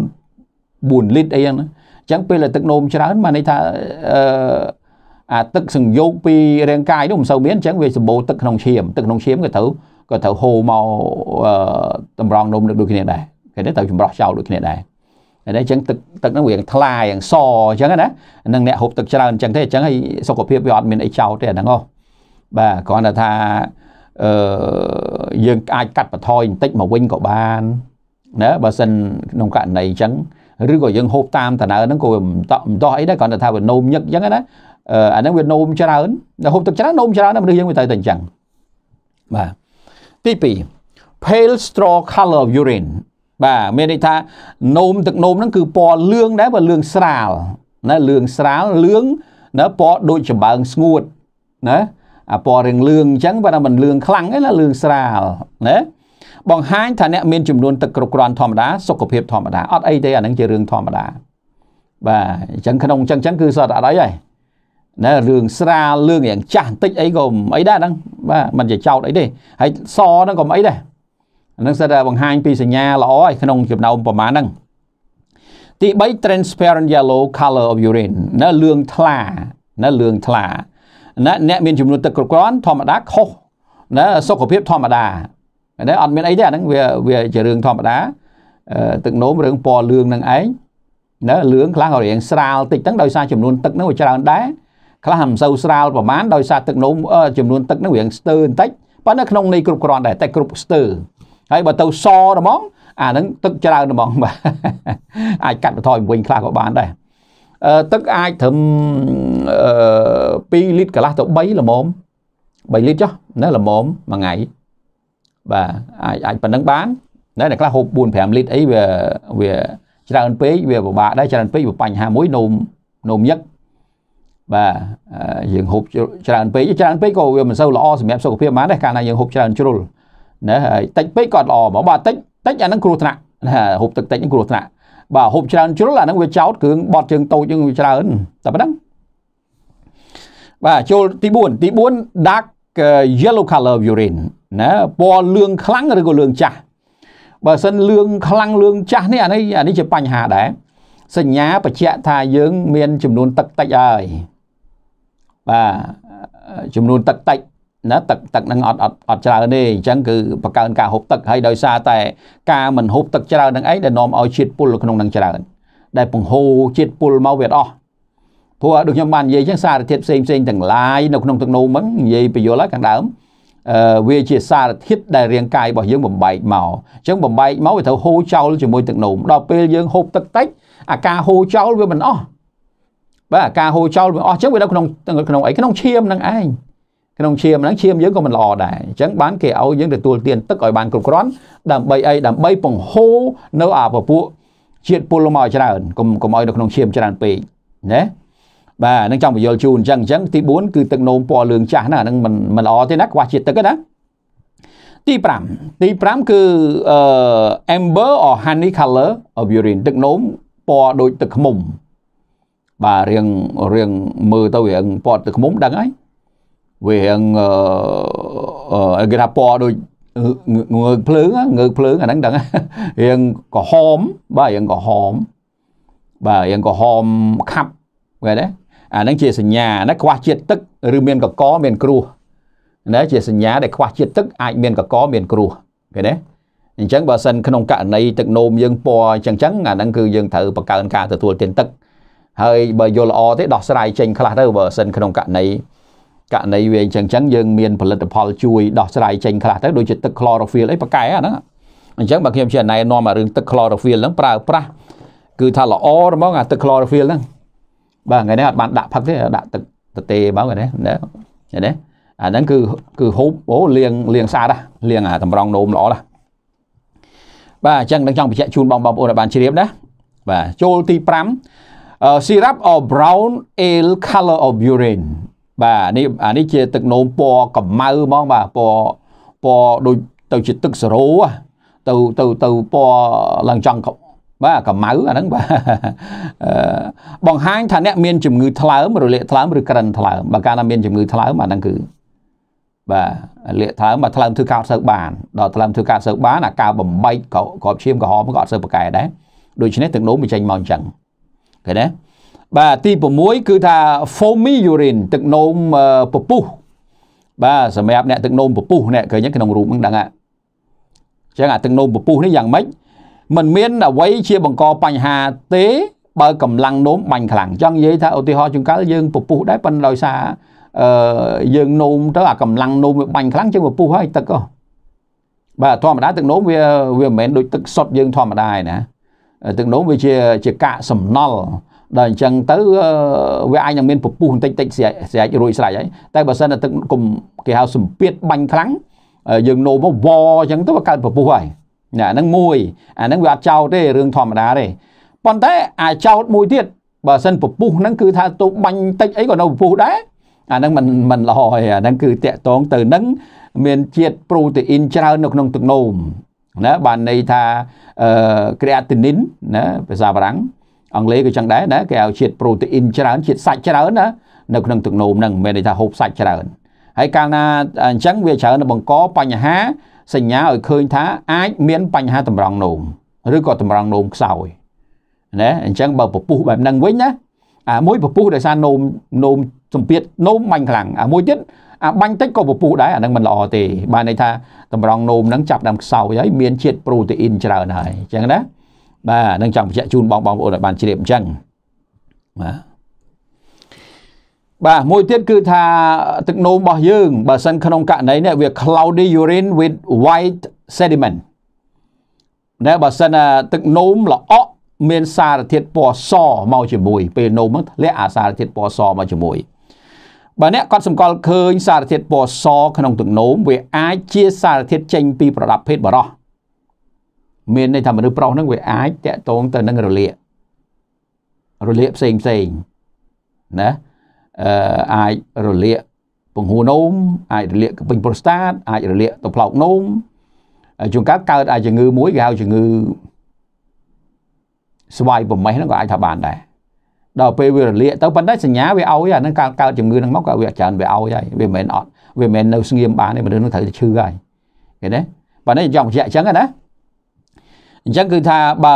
4 4លីត្រអីហ្នឹងអញ្ចឹងពេលដែលទឹកនោមច្រើនបានន័យថាអឺអាទឹកសង្យោគពីរាងកាយនោះមិនសូវមានអញ្ចឹងវាសម្បូរទឹកក្នុងឈាមទឹកក្នុងឈាមក៏ត្រូវក៏ត្រូវហូរមកតម្រង់នំនឹងដូចគ្នាដែរគេទៅចម្រោះចោលដូចគ្នាដែរហើយអញ្ចឹងទឹកទឹកហ្នឹងវាថ្លាយ៉ាងសអញ្ចឹងណានឹងអ្នកហូបទឹកច្រើនអញ្ចឹងទេអញ្ចឹងហើយសុខភាពវាអត់មានអីចោលទេអាហ្នឹងហ៎បាទគ្រាន់តែថាអឺយើងអាចកាត់បន្ថយបន្តិចមកវិញក៏បានណាបើសិនក្នុងករណីអញ្ចឹងឬក៏យើងហូបតាមតំណើហ្នឹងក៏វាមិនតមិនដោះអីដែរគ្រាន់តែថាវានោមញឹកអញ្ចឹងណាអាហ្នឹងវានោមច្រើនហូបទឹកច្រើននោមច្រើនមនុស្សយើងវាទៅតែអញ្ចឹងបាទទី2 pale straw color of urine បាទមានន័យថានោមទឹកនោមហ្នឹងគឺពណ៌លឿងដែរបើលឿងស្រាលណាលឿងស្រាលលឿងណាពណ៌ដូចចំបើងស្ងួតណាអាពណ៌រៀងលឿងអញ្ចឹងបើថាមិនលឿងខ្លាំងទេណាលឿងស្រាលណាបង្ហាញថាអ្នកមាន ចំនួនទឹកគ្រប់គ្រាន់ធម្មតាសុខភាពធម្មតាអត់អីទេអានឹងជារឿងធម្មតាបាទអញ្ចឹងក្នុងអញ្ចឹងគឺសតអត់អីហើយណារឿងស្រាលរឿងយ៉ាងចាស់បន្តិចអីក៏អីដែរហ្នឹងបាទมันជាចោតអីទេហើយសហ្នឹងក៏អីដែរហ្នឹងសិតតែបង្ហាញពីសញ្ញាល្អឯក្នុងចំណោមប្រមាណហ្នឹងទី3 transparent yellow color of urine ណាលឿងថ្លាណាលឿងថ្លាណាអ្នកមានចំនួនទឹកគ្រប់គ្រាន់ធម្មតាខុសណាសុខភាពធម្មតាណាអត់មានអីទេអាហ្នឹងវាវាជារឿងធម្មតាទឹកនោមរឿងពណ៌លឿងនឹងឯងណាលឿងខ្លះក៏រៀងស្រាលតិចហ្នឹងដោយសារចំនួនទឹកហ្នឹងវាច្រើនដែរខ្លះមិនសូវស្រាលប្រហែលដោយសារទឹកនោះចំនួនទឹកនឹងរៀងស្ទើរបន្តិចប៉ុន្តែក្នុងនេះគ្រប់គ្រាន់ដែរតែគ្រប់ស្ទើរហើយបើទៅសហ្មងអានឹងទឹកច្រើនហ្មងបាទអាចកាត់បន្ថយវិញខ្លះក៏បានដែរទឹកអាចត្រឹម2លីត្រកន្លះទៅ3ល្មម3លីត្រចុះណាល្មមមួយថ្ងៃបាទអាចអាចប៉ុណ្ណឹងបានណាអ្នកខ្លះហូប4 5លីត្រអីវាវាច្រើនពេកវាពិបាកដែរច្រើនពេកវាបញ្ហាមួយនោមនោមញឹកបាទយើងហូបច្រើនពេកច្រើនពេកក៏វាមិនសូវល្អសម្រាប់សុខភាពបានដែរកាលណាយើងហូបច្រើនជ្រុលណាហើយតិចពេកក៏ល្អមកបាទតិចតិចអាហ្នឹងគ្រោះថ្នាក់ណាហូបទឹកតិចហ្នឹងគ្រោះថ្នាក់បាទហូបច្រើនជ្រុលអាហ្នឹងវាចោតគ្រឿងបត់ជើងតូចហ្នឹងវាច្រើនតែប៉ុណ្្នឹងបាទចូលទី4ទី4 dark yellow color urine ណាពណ៌លឿងខ្លាំងឬក៏លឿងចាស់បើសិនលឿងខ្លាំងលឿងចាស់នេះអានេះអានេះជាបញ្ហាដែរសញ្ញាបញ្ជាក់ថាយើងមានចំនួនទឹកតិចហើយបាទចំនួនទឹកតិចណាទឹកទឹកហ្នឹងអត់អត់អត់ច្រើនទេអញ្ចឹងគឺបង្កើនការហូបទឹកហើយដោយសារតែការមិនហូបទឹកច្រើនហ្នឹងឯងដែលនាំឲ្យជាតិពុលនៅក្នុងហ្នឹងច្រើនដែលបង្ហូរជាតិពុលមកវាអត់ព្រោះដូចខ្ញុំបាននិយាយអញ្ចឹងសារធាតុផ្សេងផ្សេងទាំងឡាយនៅក្នុងទឹកនោមហ្នឹងនិយាយបញ្យល់ហើយខាងដើមអឺវាជាសារធាតុដែលរាងកាយរបស់យើងបំបែកមកអញ្ចឹងបំបែកមកវាត្រូវហូរចោលជាមួយទឹកនោមដល់ពេលយើងហូបទឹកតិចអាការហូរចោលវាមិនអស់បាទការហូរចោលវាអស់ចឹងវានៅក្នុងក្នុងអីក្នុងឈាមហ្នឹងឯងក្នុងឈាមហ្នឹងឈាមយើងក៏មិនល្អដែរអញ្ចឹងបានគេឲ្យយើងទទួលទានទឹកឲ្យបានគ្រប់គ្រាន់ដើម្បីអីដើម្បីបង្ហូរនៅ អាពពួកជាតិពុលមកច្រើនកុំកុំឲ្យនៅក្នុងឈាមច្រើនពេកណាបាទនឹងចង់បញ្យល់ជូនអញ្ចឹងអញ្ចឹងទី4គឺទឹកនោមពណ៌លឿងចាស់ណាហ្នឹងមិនមិនល្អទេណាខ្វះជាតិទឹកណាទី5ទី5គឺអឺ amber or honey color of urine ទឹកនោមពណ៌ដូចទឹកឃ្មុំបាទរៀងរៀងមើលទៅរៀងពណ៌ទឹកឃុំដឹងហើយវារៀងអឺគេថាពណ៌ដូចងើកភ្លើងងើកភ្លើងអាហ្នឹងដឹងរៀងក្រហមបាទរៀងក្រហមបាទរៀងក្រហមខាប់គេណាអាហ្នឹងជាសញ្ញាណាខ្វះជាតិទឹកឬមានកកមានគ្រោះណាជាសញ្ញាដែលខ្វះជាតិទឹកអាចមានកកមានគ្រោះគេណាអញ្ចឹងបើសិនក្នុងករណីទឹកនោមយើងពណ៌អញ្ចឹងអញ្ចឹងអាហ្នឹងគឺយើងត្រូវបង្កើនការទទួលទានទឹកហើយបើយល់ល្អទេដោះស្រាយចេញខ្លះទៅបើសិនក្នុងករណីករណីវាអញ្ចឹងចឹងយើងមានផលិតផលជួយដោះស្រាយចេញខ្លះទៅដូចជាទឹក chlorophyll អីប៉ាកែហ្នឹងអញ្ចឹងបើខ្ញុំជាណែនាំអារឿងទឹក chlorophyll ហ្នឹងប្រើប្រាស់គឺថាល្អហ្មងអាទឹក chlorophyll ហ្នឹងបាទថ្ងៃនេះអត់បានដាក់ផឹកទេដាក់ទឹកទទេមកហ្នឹងណាឃើញទេអាហ្នឹងគឺគឺហូបអូលាងលាងស្អាតហ៎លាងអាតម្រងនោមល្អណាស់បាទអញ្ចឹងនឹងចង់បញ្ជាក់ជូនបងប្អូនឲ្យបានជ្រាបណាបាទចូលទី5 syrup or brown ale color of urine បាទនេះអានេះជាទឹកនោមពណ៌កម្មៅហ្មងបាទពណ៌ពណ៌ដូចទៅជាទឹកសេរ៉ូទៅទៅទៅពណ៌ឡើងចង់បាទកម្មៅអាហ្នឹងបាទបង្ហាញថាអ្នកមានជំងឺថ្លើមរលាកថ្លើមឬក្រិនថ្លើមបើកាលណាមានជំងឺថ្លើមអាហ្នឹងគឺបាទលាកថ្លើមបើថ្លើមធ្វើកោតសើបានដល់ថ្លើមធ្វើកោតសើបានអាការបំបែកក្របឈាមក្រហមក៏អត់សើប្រកែដែរដូច្នេះទឹកនោមបញ្ចេញមកអញ្ចឹងឃើញទេបាទទី6គឺថា foamy urine ទឹកនោមពពុះបាទសម្រាប់អ្នកទឹកនោមពពុះអ្នកឃើញក្នុងរូបហ្នឹងដឹងហ่ะអញ្ចឹងអាទឹកនោមពពុះនេះយ៉ាងម៉េចมันមានអ្វីជាបង្កបញ្ហាទេបើកម្លាំងនោមបាញ់ខ្លាំងអញ្ចឹងនិយាយថាឧទាហរណ៍ជួនកាលយើងពពុះដែរប៉ុន្តែដោយសារអឺយើងនោមទៅអាកម្លាំងនោមវាបាញ់ខ្លាំងជាងពពុះហើយទឹកអស់បាទធម្មតាទឹកនោមវាវាមិនមែនដូចទឹកសុទ្ធយើងធម្មតាឯណាទឹកនោមវាជាជាកាកសំណល់ដល់អញ្ចឹងទៅវាអាចនឹងមានពពុះបន្តិចតិចស្រែកស្រែករួយស្រែកហើយតែបើសិនតែទឹកគុំគេហៅសម្ពាធបាញ់ខ្លាំងយើងនោមមកវអញ្ចឹងទៅវាកើតពពុះហើយណាហ្នឹងមួយអាហ្នឹងវាអត់ចោតទេរឿងធម្មតាទេប៉ុន្តែអាចោតមួយទៀតបើសិនពពុះហ្នឹងគឺថាទៅបាញ់តិចអីក៏នៅពពុះដែរអាហ្នឹងមិនមិនល្អទេអាហ្នឹងគឺតកតងទៅនឹងមានជាតិប្រូតេអ៊ីនច្រើននៅក្នុងទឹកនោមណាបានន័យថាអឺ creatinine ណាភាសាបារាំងអង់គ្លេសក៏ចឹងដែរណាគេឲ្យជាតិ protein ច្រើនជាតិសាច់ច្រើនណានៅក្នុងទឹកនោមហ្នឹងមានន័យថាហូបសាច់ច្រើនហើយកាលណាអញ្ចឹងវាច្រើនបង្កបញ្ហាសញ្ញាឲ្យឃើញថាអាចមាន បញ្ហាតម្រង់នោមឬក៏តម្រង់នោមខ្សោយណាអញ្ចឹងបើពពុះបែបហ្នឹងវិញណាអាមួយពពុះដោយសារនោមនោមសម្ពាធនោមបាញ់ខ្លាំងអាមួយទៀតអាបាញ់តិចក៏ពពុះដែរអានឹងមិនល្អទេបានន័យថាតម្រង់នោមហ្នឹងចាប់ដើមខ្សោយហើយមានជាតិប្រូតេអ៊ីនច្រើនហើយអញ្ចឹងណាបាទនឹងចង់បញ្ជាក់ជូនបងបងប្អូនឲ្យបានជ្រាបអញ្ចឹងបាទបាទមួយទៀតគឺថា ទឹកនោមរបស់យើងបើសិនក្នុងករណីនេះវា cloudy urine with white sediment ណែបើសិនទឹកនោមល្អក់មានសារធាតុពណ៌សមកជាមួយ ពេលនោមហ្នឹងធ្លាក់អាសារធាតុពណ៌សមកជាមួយបើអ្នកគាត់សម្គាល់ឃើញ សារធាតុពណ៌សក្នុងទឹកនោមវាអាចជាសារធាតុចេញ ពីប្រដាប់ភេទបរោះមានន័យថាមនុស្សប្រុសហ្នឹងវាអាចតាក់ទងទៅនឹងរលាករលាកផ្សេងផ្សេងណាអឺអាចរលាកពង្ហួរនោមអាចរលាកកពេញប្រូស្តាតអាចរលាកទៅផ្លោកនោមជួនកាលកើតអាចជំងឺមួយគេហៅជំងឺស្វាយប្រមេះហ្នឹងក៏អាចថាបានដែរដល់ពេលវារលាកទៅប៉ុន្តែសញ្ញាវាឲ្យអានឹងកើតកើតជំងឺនឹងមកក៏វាច្រើនវាឲ្យហើយវាមិនមែនអត់វាមិនមែននៅស្ងៀមបានទេមនុស្សនឹងត្រូវតែឈឺហើយឃើញទេប៉ុន្តែចង់បញ្ជាក់អញ្ចឹងណាអញ្ចឹងគឺថាបើ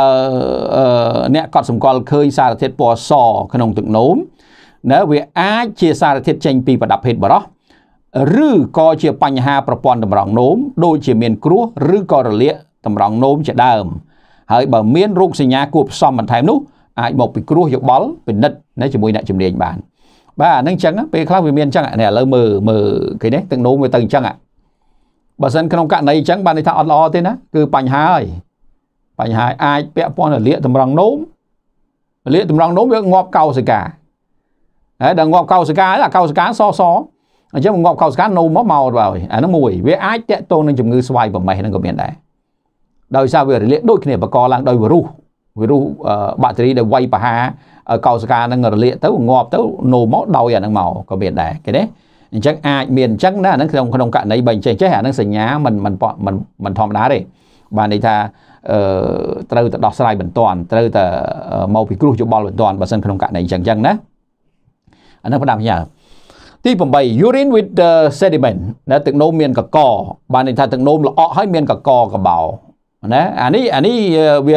អ្នកកត់សម្គាល់ឃើញសារធាតុពណ៌សក្នុងទឹកនោមណាវាអាចជាសារធាតុចេញពីប្រដាប់ភេទបរោះឬក៏ជាបញ្ហាប្រព័ន្ធតម្រង់នោមដូចជាមានគ្រោះឬក៏រលាកតម្រង់នោមជាដើម ហើយបើមានរោគសញ្ញាគួបផ្សំបន្ថែមនោះអាចមកពិគ្រោះយោបល់ពិនិត្យនៅជាមួយអ្នកជំនាញបានបាទអានឹងអញ្ចឹងពេលខ្លះវាមានអញ្ចឹងនេះឥឡូវមើលមើលគេនេះទឹកនោមវាទៅអញ្ចឹងបើសិនក្នុងករណីអញ្ចឹងបានន័យថាអត់ល្អទេណាគឺបញ្ហាហើយបញ្ហាអាចពាក់ព័ន្ធទៅលាកតម្រង់នោមលាកតម្រង់នោមវាងាប់កោសិកាហើយដល់ងាប់កោសិកាអាកោសិកាសសអញ្ចឹងងាប់កោសិកានោមមកមកបើអានឹងមួយវាអាចតាក់ទងនឹងជំងឺស្វាយប្រមេះហ្នឹងក៏មានដែរដោយសារវារលាកដូចគ្នាបកកឡើងដោយវីរុសវីរុសបាក់តេរីដែលវាយប្រហារកោសិកានឹងរលាកទៅងាប់ទៅនោមកដោយអានឹងមកក៏មានដែរគេទេអញ្ចឹងអាចមានអញ្ចឹងណាហ្នឹងក្នុងក្នុងករណីបើអញ្ចឹងចេះអានឹងសញ្ញាមិនមិនមិនមិនធម្មតាទេបានន័យថាអឺត្រូវតែដោះស្រាយបន្ទាន់ត្រូវតែមកពីគ្រោះយោបល់បន្ទាន់បើសិនក្នុងករណីអញ្ចឹងអញ្ចឹងណាអានឹងផ្ដាំញ៉ាទី8 urine with the sediment ណាទឹកនោមមានកកបានន័យថាទឹកនោមល្អក់ហើយមានកកកបោណាអានេះអានេះវា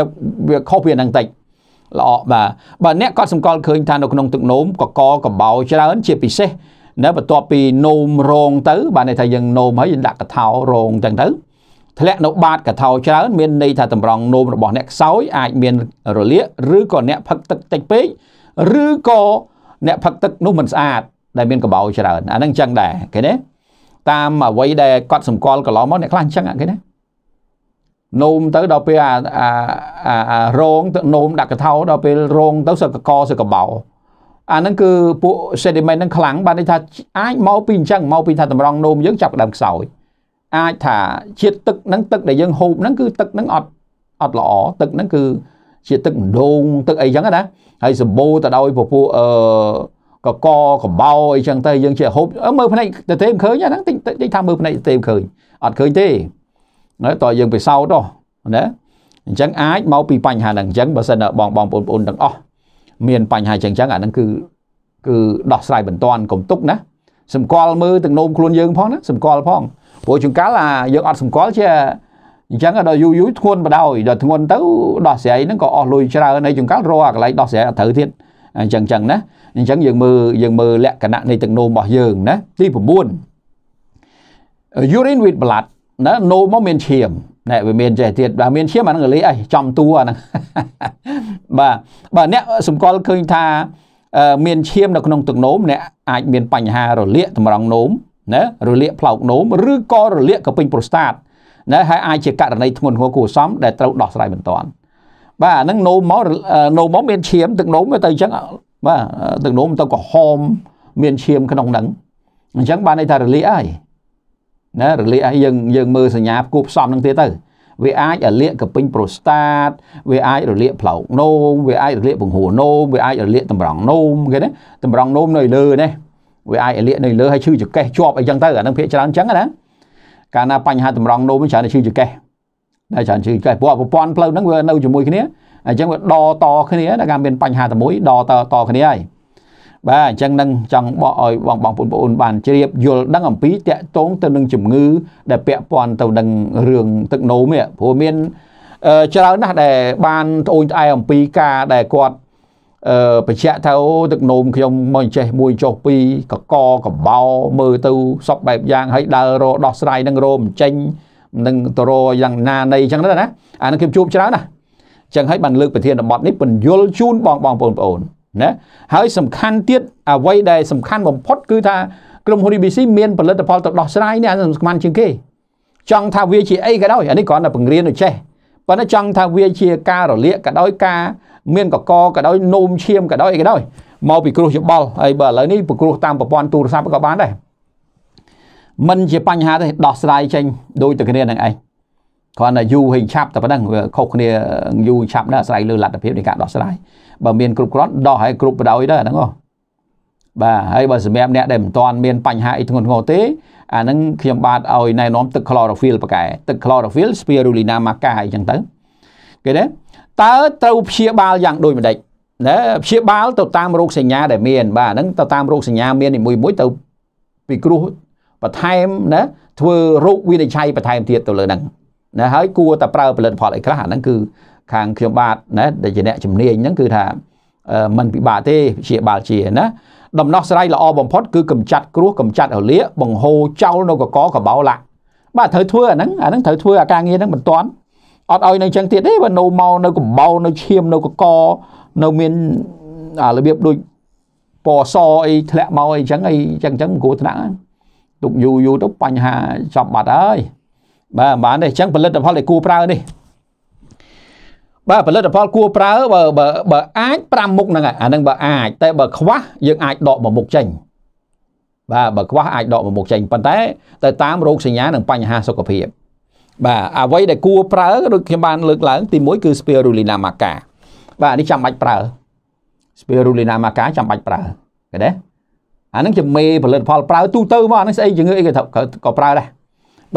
វាខុសវានឹងតិចល្អបាទបើអ្នកគាត់សម្គាល់ឃើញថានៅក្នុងទឹកនោមកកកបោច្រើន ជាពិសេសណាបន្ទាប់ពីនោមរងទៅបានន័យថាយើងនោមហើយយើងដាក់កថោរងចឹងទៅធ្លាក់នៅបាតកថោច្រើនមានន័យថាតម្រង់នោមរបស់អ្នកខ្សោយអាចមានរលាកឬក៏អ្នកផឹកទឹកតិចពេកឬក៏អ្នកផឹកទឹកនោះមិនស្អាត ដែលមានកបោច្រើនអាហ្នឹងចឹងដែរឃើញទេតាមអ្វីដែលគាត់សម្គាល់កន្លងមកអ្នកខ្លះអញ្ចឹងឃើញទេនោមទៅដល់ពេលអាអាអារងទឹកនោមដាក់កថោដល់ពេលរងទៅសឹកកកសឹកកបោអាហ្នឹងគឺពួក sediment ហ្នឹងខ្លាំងបានន័យថាអាចមកពីអញ្ចឹងមកពីថាតម្រងនោមយើងចាប់ដើមខ្សោយអាចថាជាតិទឹកហ្នឹងទឹកដែលយើងហូបហ្នឹងគឺទឹកហ្នឹងអត់អត់ល្អទឹកហ្នឹងគឺជាទឹកម្ដងទឹកអីចឹងណាហើយសម្បូរទៅដោយពពួកអឺកកកបោអីចឹងទៅយើងជាហូបមើលភ្នែកទៅទេមិនឃើញអាហ្នឹងតិចតិចថាមើលភ្នែកទៅទេមិនឃើញអត់ឃើញទេណាតើយើងពិសោធន៍ណាអញ្ចឹងអាចមកពីបញ្ហាហ្នឹងអញ្ចឹងបើសិនបងបងប្អូនទាំងអស់មានបញ្ហាអញ្ចឹងអញ្ចឹងអាហ្នឹងគឺគឺដោះស្រាយបន្ទាន់កុំទុកណាសម្គាល់មើលទឹកនោមខ្លួនយើងផងណាសម្គាល់ផងព្រោះចង្កាល់អាយើងអត់សម្គាល់ជាអញ្ចឹងដល់យូរយូរធ្ងន់បដ ாய் ដល់ធ្ងន់ទៅដោះស្រាយហ្នឹងក៏អស់លុយច្រើនហើយចង្កាល់រកកន្លែងដោះស្រាយអត់ត្រូវទៀតអញ្ចឹងអញ្ចឹងណាអញ្ចឹងយើងមើលយើងមើលលក្ខណៈនៃទឹកនោមរបស់យើងណាទី9 urine with blood ណាណូមកមានឈាមណែវាមានចេះទៀតបើមានឈាមអាហ្នឹងលេអីចំតួអាហ្នឹងបាទបើអ្នកសម្គាល់ឃើញថា មានឈាមនៅក្នុងទឹកនោមអ្នកអាចមានបញ្ហារលាកតម្រង់នោមណារលាកផ្លោកនោមឬក៏រលាកកពេញប្រូស្តាតណាហើយអាចជាករណីធ្ងន់ធ្ងរគួរសមដែលត្រូវដោះស្រាយបន្ទាន់បាទអាហ្នឹងនោមមកនោមមកមានឈាមទឹកនោមទៅអញ្ចឹងបាទទឹកនោមទៅក្រហមមានឈាមក្នុងហ្នឹងអញ្ចឹងបានន័យថារលាកហើយណារលាកឲ្យយើងយើងមើលសញ្ញាគួបផ្សំនឹងទៀតទៅវាអាចរលាកកពេញប្រូស្តាតវាអាចរលាកផ្លោកនោមវាអាចរលាកបង្ហួរនោមវាអាចរលាកតម្រង់នោមគេណាតម្រង់នោមនៅលើណាវាអាចរលាកនៅលើហើយឈឺចង្កេះជាប់អីចឹងទៅអានឹងភាកច្រើនអញ្ចឹងណាកាលណាបញ្ហាតម្រង់នោមច្រើនឈឺចង្កេះដែលច្រើនឈឺចង្កេះព្រោះប្រព័ន្ធផ្លូវហ្នឹងវានៅជាមួយគ្នាអញ្ចឹងវាដតគ្នាដល់ការមានបញ្ហាតែមួយដតតគ្នាហើយបាទអញ្ចឹងនឹងចង់បកឲ្យបងបងប្អូនបានជ្រាបយល់ដឹងអំពីតកតងទៅនឹងជំងឺ ដែលពាក់ព័ន្ធទៅនឹងរឿងទឹកនោមនេះព្រោះមានច្រើនណាស់ដែលបានត្អូញត្អែអំពីការដែលគាត់អឺបញ្ជាក់ថាអូទឹកនោមខ្ញុំមកចេះមួយចុះពីរកកកបោមើលទៅសពបែបយ៉ាងហើយដើររដោះស្រាយនឹងរោមចេញ នឹងតរយ៉ាងណានៃអញ្ចឹងណាអានឹងខ្ញុំជួបច្រើនណាស់អញ្ចឹងហើយបានលើកប្រធានបទនេះពន្យល់ជូនបងបងប្អូនណាហើយសំខាន់ទៀតអ្វីដែលសំខាន់បំផុត គឺថាក្រុមហ៊ុន ABC មានផលិតផលទៅដោះស្រាយនេះអាសំខាន់ជាងគេ ចង់ថាវាជាអីក៏ដោយអានេះគ្រាន់តែបង្រៀនឲ្យចេះប៉ុន្តែចង់ថាវាជាការរលាកក៏ដោយការមានកកក៏ដោយនោមឈាមក៏ដោយអីក៏ដោយមកពីគ្រោះយោបល់ហើយបើឥឡូវនេះពីគ្រោះតាមប្រព័ន្ធទូរស័ព្ទក៏បានដែរມັນជាបញ្ហាទេដោះស្រាយចេញដោយតែគ្នានឹងឯងគ្រាន់តែយូរហើយឆាប់តែប៉ុណ្្នឹងវាខុសគ្នាយូរឆាប់ណាស់អាស្រ័យលើលទ្ធភាពនៃការដោះស្រាយបើមានគ្រប់គ្រាន់ដោះឲ្យគ្រប់បដ ாய் ទៅអាហ្នឹងហ៎បាទហើយបើសម្រាប់អ្នកដែលមិនទាន់មាន បញ្ហាអីធ្ងន់ធ្ងរទេអាហ្នឹងខ្ញុំបាទឲ្យណែនាំទឹក chlorophyll ប្រកែទឹក chlorophyll spirulina maca អីចឹងទៅគេទេតើត្រូវព្យាបាលយ៉ាងដូចម្ដេចណាព្យាបាលទៅតាមរោគសញ្ញាដែលមានបាទហ្នឹងទៅតាមរោគសញ្ញាមាននីមួយមួយទៅពិគ្រោះបន្ថែមណាធ្វើរោគវិនិច្ឆ័យបន្ថែមទៀតទៅលើហ្នឹងណាហើយគួរតែប្រើផលិតផលអីខ្លះអាហ្នឹងគឺខាងខ្ញុំបាទណាដែលជាអ្នកជំនាញហ្នឹងគឺថាมันពិបាកទេវិជាបាលជាណាដំណោះស្រាយល្អបំផុតគឺកម្ចាត់គ្រោះកម្ចាត់រលាក បង្ហូរចោលនៅកកកបោឡាបាទត្រូវធ្វើអាហ្នឹងអាហ្នឹងត្រូវធ្វើអាការងារហ្នឹងមិនតាន់អត់ឲ្យនៅចឹងទៀតទេបើនៅមកនៅកំបោនៅឈាមនៅកកនៅមានអារបៀបដូចពណ៌សអីធ្លាក់មកអីចឹងអីចឹងចឹងគួរថ្នាក់ទុកយូរយូរទៅបញ្ហាចប់បាត់ហើយបាទបានទេអញ្ចឹងផលិតផលដែលគួរប្រើនេះបាទផលិតផលគួរប្រើបើបើបើអាច5មុខហ្នឹងអាហ្នឹងបើអាចតែបើខ្វះយើងអាចដកមួយមុខចេញបាទបើខ្វះអាចដកមួយមុខចេញប៉ុន្តែទៅតាមរោគសញ្ញានិងបញ្ហាសុខភាពបាទអ្វីដែលគួរប្រើដូចខ្ញុំបានលើកឡើង ទី1គឺ spirulina maca បាទនេះចាំបាច់ប្រើ spirulina maca ចាំបាច់ប្រើឃើញទេអាហ្នឹងជាមេផលិតផល ប្រើទូទៅមកអាហ្នឹងស្អីជំងឺអីក៏ក៏ប្រើដែរ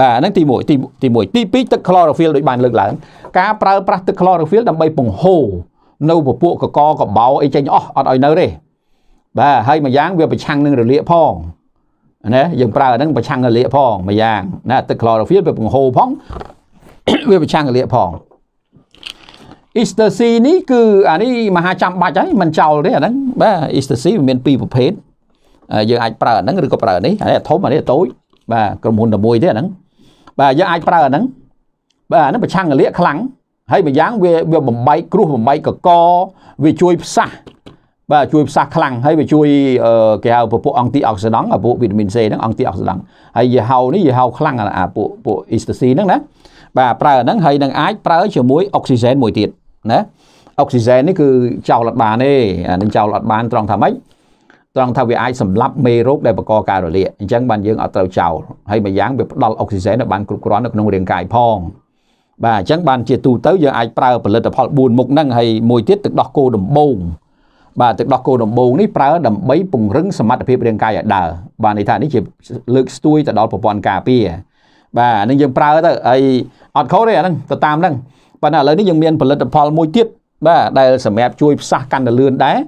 បាទហ្នឹងទី1ទីទី1ទី2ទឹក chlorophyll ដូចបានលើកឡើងការប្រើប្រាស់ទឹក chlorophyll ដើម្បីពង្ហូរនៅពពួកកកកបោអីចេញអស់អត់ឲ្យនៅទេបាទហើយមួយយ៉ាង វាប្រឆាំងនឹងរលាកផងណាយើងប្រើហ្នឹងប្រឆាំងរលាកផងមួយយ៉ាងណាទឹក chlorophyll វាពង្ហូរផងវាប្រឆាំងរលាកផង ecstasy នេះគឺអានេះមហាចាំបាច់ហើយมันចោលទេអាហ្នឹងបាទ ecstasy វាមានពីរប្រភេទយើងអាចប្រើអាហ្នឹងឬក៏ប្រើនេះអានេះធំអានេះតូចបាទក្រុមហ៊ុនតែមួយទេអាហ្នឹងបាទយើងអាចប្រើអាហ្នឹងបាទអាហ្នឹងប្រឆាំងកលៀកខ្លាំងហើយម្យ៉ាងវាវាបំបែកគ្រោះបំបែកកកវាជួយផ្សះបាទជួយផ្សះខ្លាំងហើយវាជួយគេហៅពពួកអង់ទីអុកស៊ីដង់អាពួកវីតាមីន C ហ្នឹងអង់ទីអុកស៊ីដង់ហើយយីហោនេះយីហោខ្លាំងអាពួកពួកអ៊ីស្តស៊ីហ្នឹងណាបាទប្រើហ្នឹងហើយនឹងអាចប្រើជាមួយអុកស៊ីសែនមួយទៀតណាអុកស៊ីសែននេះគឺចោលអត់បានទេអានឹងចោលអត់បានត្រង់ថាម៉េចត្រង់ថាវាអាចសម្លាប់មេរោគដែលបង្កការរលាកអញ្ចឹងបានយើងអត់ត្រូវចោលហើយម្យ៉ាងវាផ្ដល់អុកស៊ីសែនឲ្យបានគ្រប់គ្រាន់នៅក្នុងរាងកាយផងបាទអញ្ចឹងបានជាទូទៅយើងអាចប្រើ ផលិតផល4មុខហ្នឹងហើយមួយទៀតទឹកដោះគោដំបូងបាទទឹកដោះគោដំបូងនេះប្រើដើម្បីពង្រឹងសមត្ថភាពរាងកាយឲ្យដើរបាទន័យថានេះជាលើកស្ទួយទៅដល់ប្រព័ន្ធការពារបាទនឹងយើងប្រើទៅហើយអត់ខុសទេអាហ្នឹងទៅតាមហ្នឹងប៉ុន្តែឥឡូវនេះយើងមានផលិតផល មួយទៀតបាទដែលសម្រាប់ជួយផ្សះកាន់តែលឿនដែរ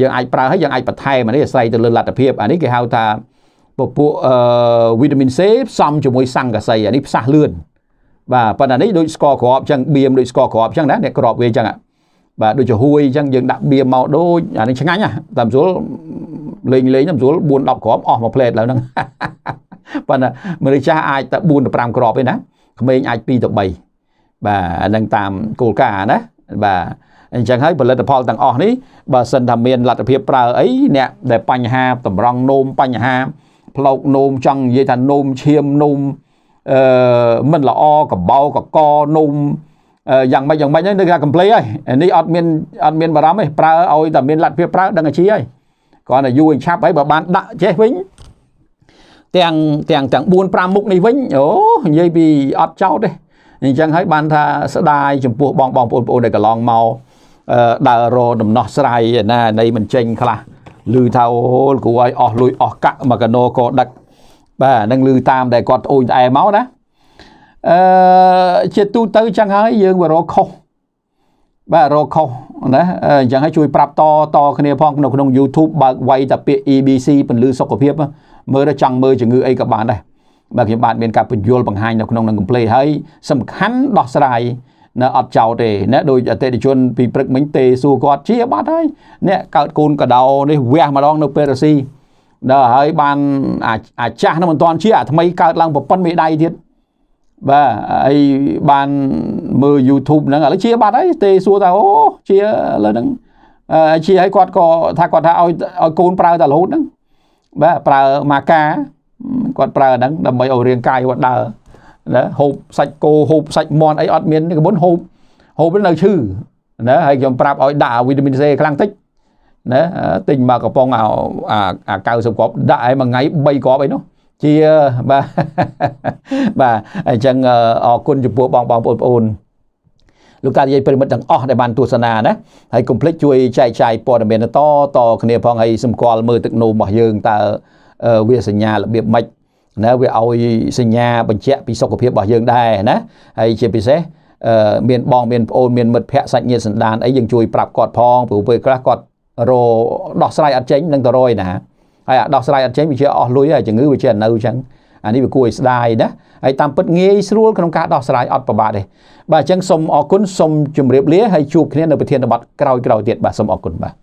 យើងអាចប្រើហើយយើងអាចបន្ថែមអានេះអាស្រ័យទៅលើលទ្ធភាពអានេះគេហៅថាពពួកវីតាមីន C ផ្សំជាមួយសង្កសីអានេះផ្សះលឿនបាទប៉ុន្តែនេះដូចស្ករក្របអញ្ចឹងបៀមដូចស្ករក្របអញ្ចឹងណាអ្នកក្របវាអញ្ចឹងបាទដូចជាហួយអញ្ចឹងយើងដាក់បៀមមកដូចអានេះឆ្ងាញ់ណាតាមស្រួលលេងលេងតាមស្រួល4 10ក្របអស់មួយផ្លែតឡើយហ្នឹងប៉ុន្តែមនុស្សចាស់អាចតែ4ទៅ5ក្របទេណាក្មេងអាច2ទៅ3បាទអានឹងតាមគោលការណ៍ណាបាទអញ្ចឹងហើយផលិតផលទាំងអស់នេះបើសិនថាមានលទ្ធភាពប្រើអីអ្នកដែលបញ្ហាតម្រង់នោមបញ្ហាផ្លោកនោមចង់និយាយថានោមឈាមនោមអឺមិនល្អកបោកកនោមយ៉ាងម៉េចយ៉ាងម៉េចហ្នឹងនៅគេថា complain ហើយនេះអត់មានអត់មានបារម្ភទេប្រើឲ្យតែមានលទ្ធភាពប្រើដឹងអាជីហើយគ្រាន់តែយូរឲ្យឆាប់ហើយបើបានដាក់ចេះវិញទាំងទាំងទាំង4 5មុខនេះវិញអូនិយាយពីអត់ចោតទេអញ្ចឹងហើយបាន ថាស្ដាយចំពោះបងបងប្អូនបងប្អូនដែលកន្លងមកដើររដំណោះស្រាយណា នៃមិនចេញខ្លះឮថាអូលគ្រូឲ្យអស់លុយអស់កាក់មកកណោក៏ដឹកបាទនឹងឮតាមដែលគាត់អូនត្អែមកណាអឺជាទូទៅចឹងហើយយើងវារកខុសបាទរកខុសណាអញ្ចឹងហើយជួយប្រាប់តតគ្នាផងនៅក្នុង YouTube បើកវាយតាពាក EBC ពលឺសុខភាពមើលទៅចង់មើលជំងឺអីក៏បានដែរបាទខ្ញុំបាទមានការពន្យល់បង្ហាញនៅក្នុងនឹងកំ pl ហើយសំខាន់ដោះស្រាយណាអត់ចោតទេណាដោយអតិថិជនពីព្រឹកមិញទេសួរគាត់ជាបាត់ហើយអ្នកកើតកូនកដោនេះវះម្ដងនៅពេលរស៊ីណាហើយបានអាចាស់នោះមិនតាន់ជាអាថ្មីកើតឡើងប្រពន្ធមេដៃទៀតបាទអីបានមើល YouTube ហ្នឹងឥឡូវជាបាត់ហើយទេសួរថាអូជាឥឡូវហ្នឹងជាឲ្យគាត់ក៏ថាគាត់ថាឲ្យឲ្យកូនប្រើតែរហូតហ្នឹងបាទប្រើម៉ាកាគាត់ប្រើហ្នឹងដើម្បីឲ្យរាងកាយគាត់ដើរណាហូបសាច់គោហូបសាច់មាន់អីអត់មានក្បួនហូបហូបនៅឈឺណាហើយខ្ញុំប្រាប់ឲ្យដាក់វីតាមីន C ខ្លាំងតិចណាទិញមកកំប៉ុងអាអា90គ្រាប់ដាក់ឲ្យមួយថ្ងៃ3គ្រាប់អីនោះជាបាទបាទអញ្ចឹងអរគុណចំពោះបងបងប្អូនបងប្អូនលោកការនិយាយប្រិមិត្តទាំងអស់ដែលបានទស្សនាណាហើយកុំភ្លេចជួយចែកចាយព័ត៌មាន ត ត គ្នាផងហើយសម្គាល់មើលទឹកនោមរបស់យើងតើវាសញ្ញារបៀបម៉េចណាវាឲ្យសញ្ញាបញ្ជាក់ពីសុខភាពរបស់យើងដែរណាហើយជាពិសេសមានបងមានប្អូនមានមិត្តភ័ក្តិសាច់ញាតិសន្តានអីយើងជួយ ប្រាប់គាត់ផងព្រោះពេលខ្លះគាត់រដោះស្រាយអត់ចេញនឹងតរយណាហើយអាដោះស្រាយអត់ចេញវាជាអស់លុយហើយជំងឺវាជានៅអញ្ចឹងអានេះវាគួរឲ្យស្ដាយណាហើយតាមពិតងាយស្រួលក្នុងការដោះស្រាយអត់ប្របាកទេបាទអញ្ចឹងសូមអរគុណសូមជម្រាបលាហើយជួបគ្នានៅប្រធានបទក្រោយៗទៀតបាទសូមអរគុណបាទ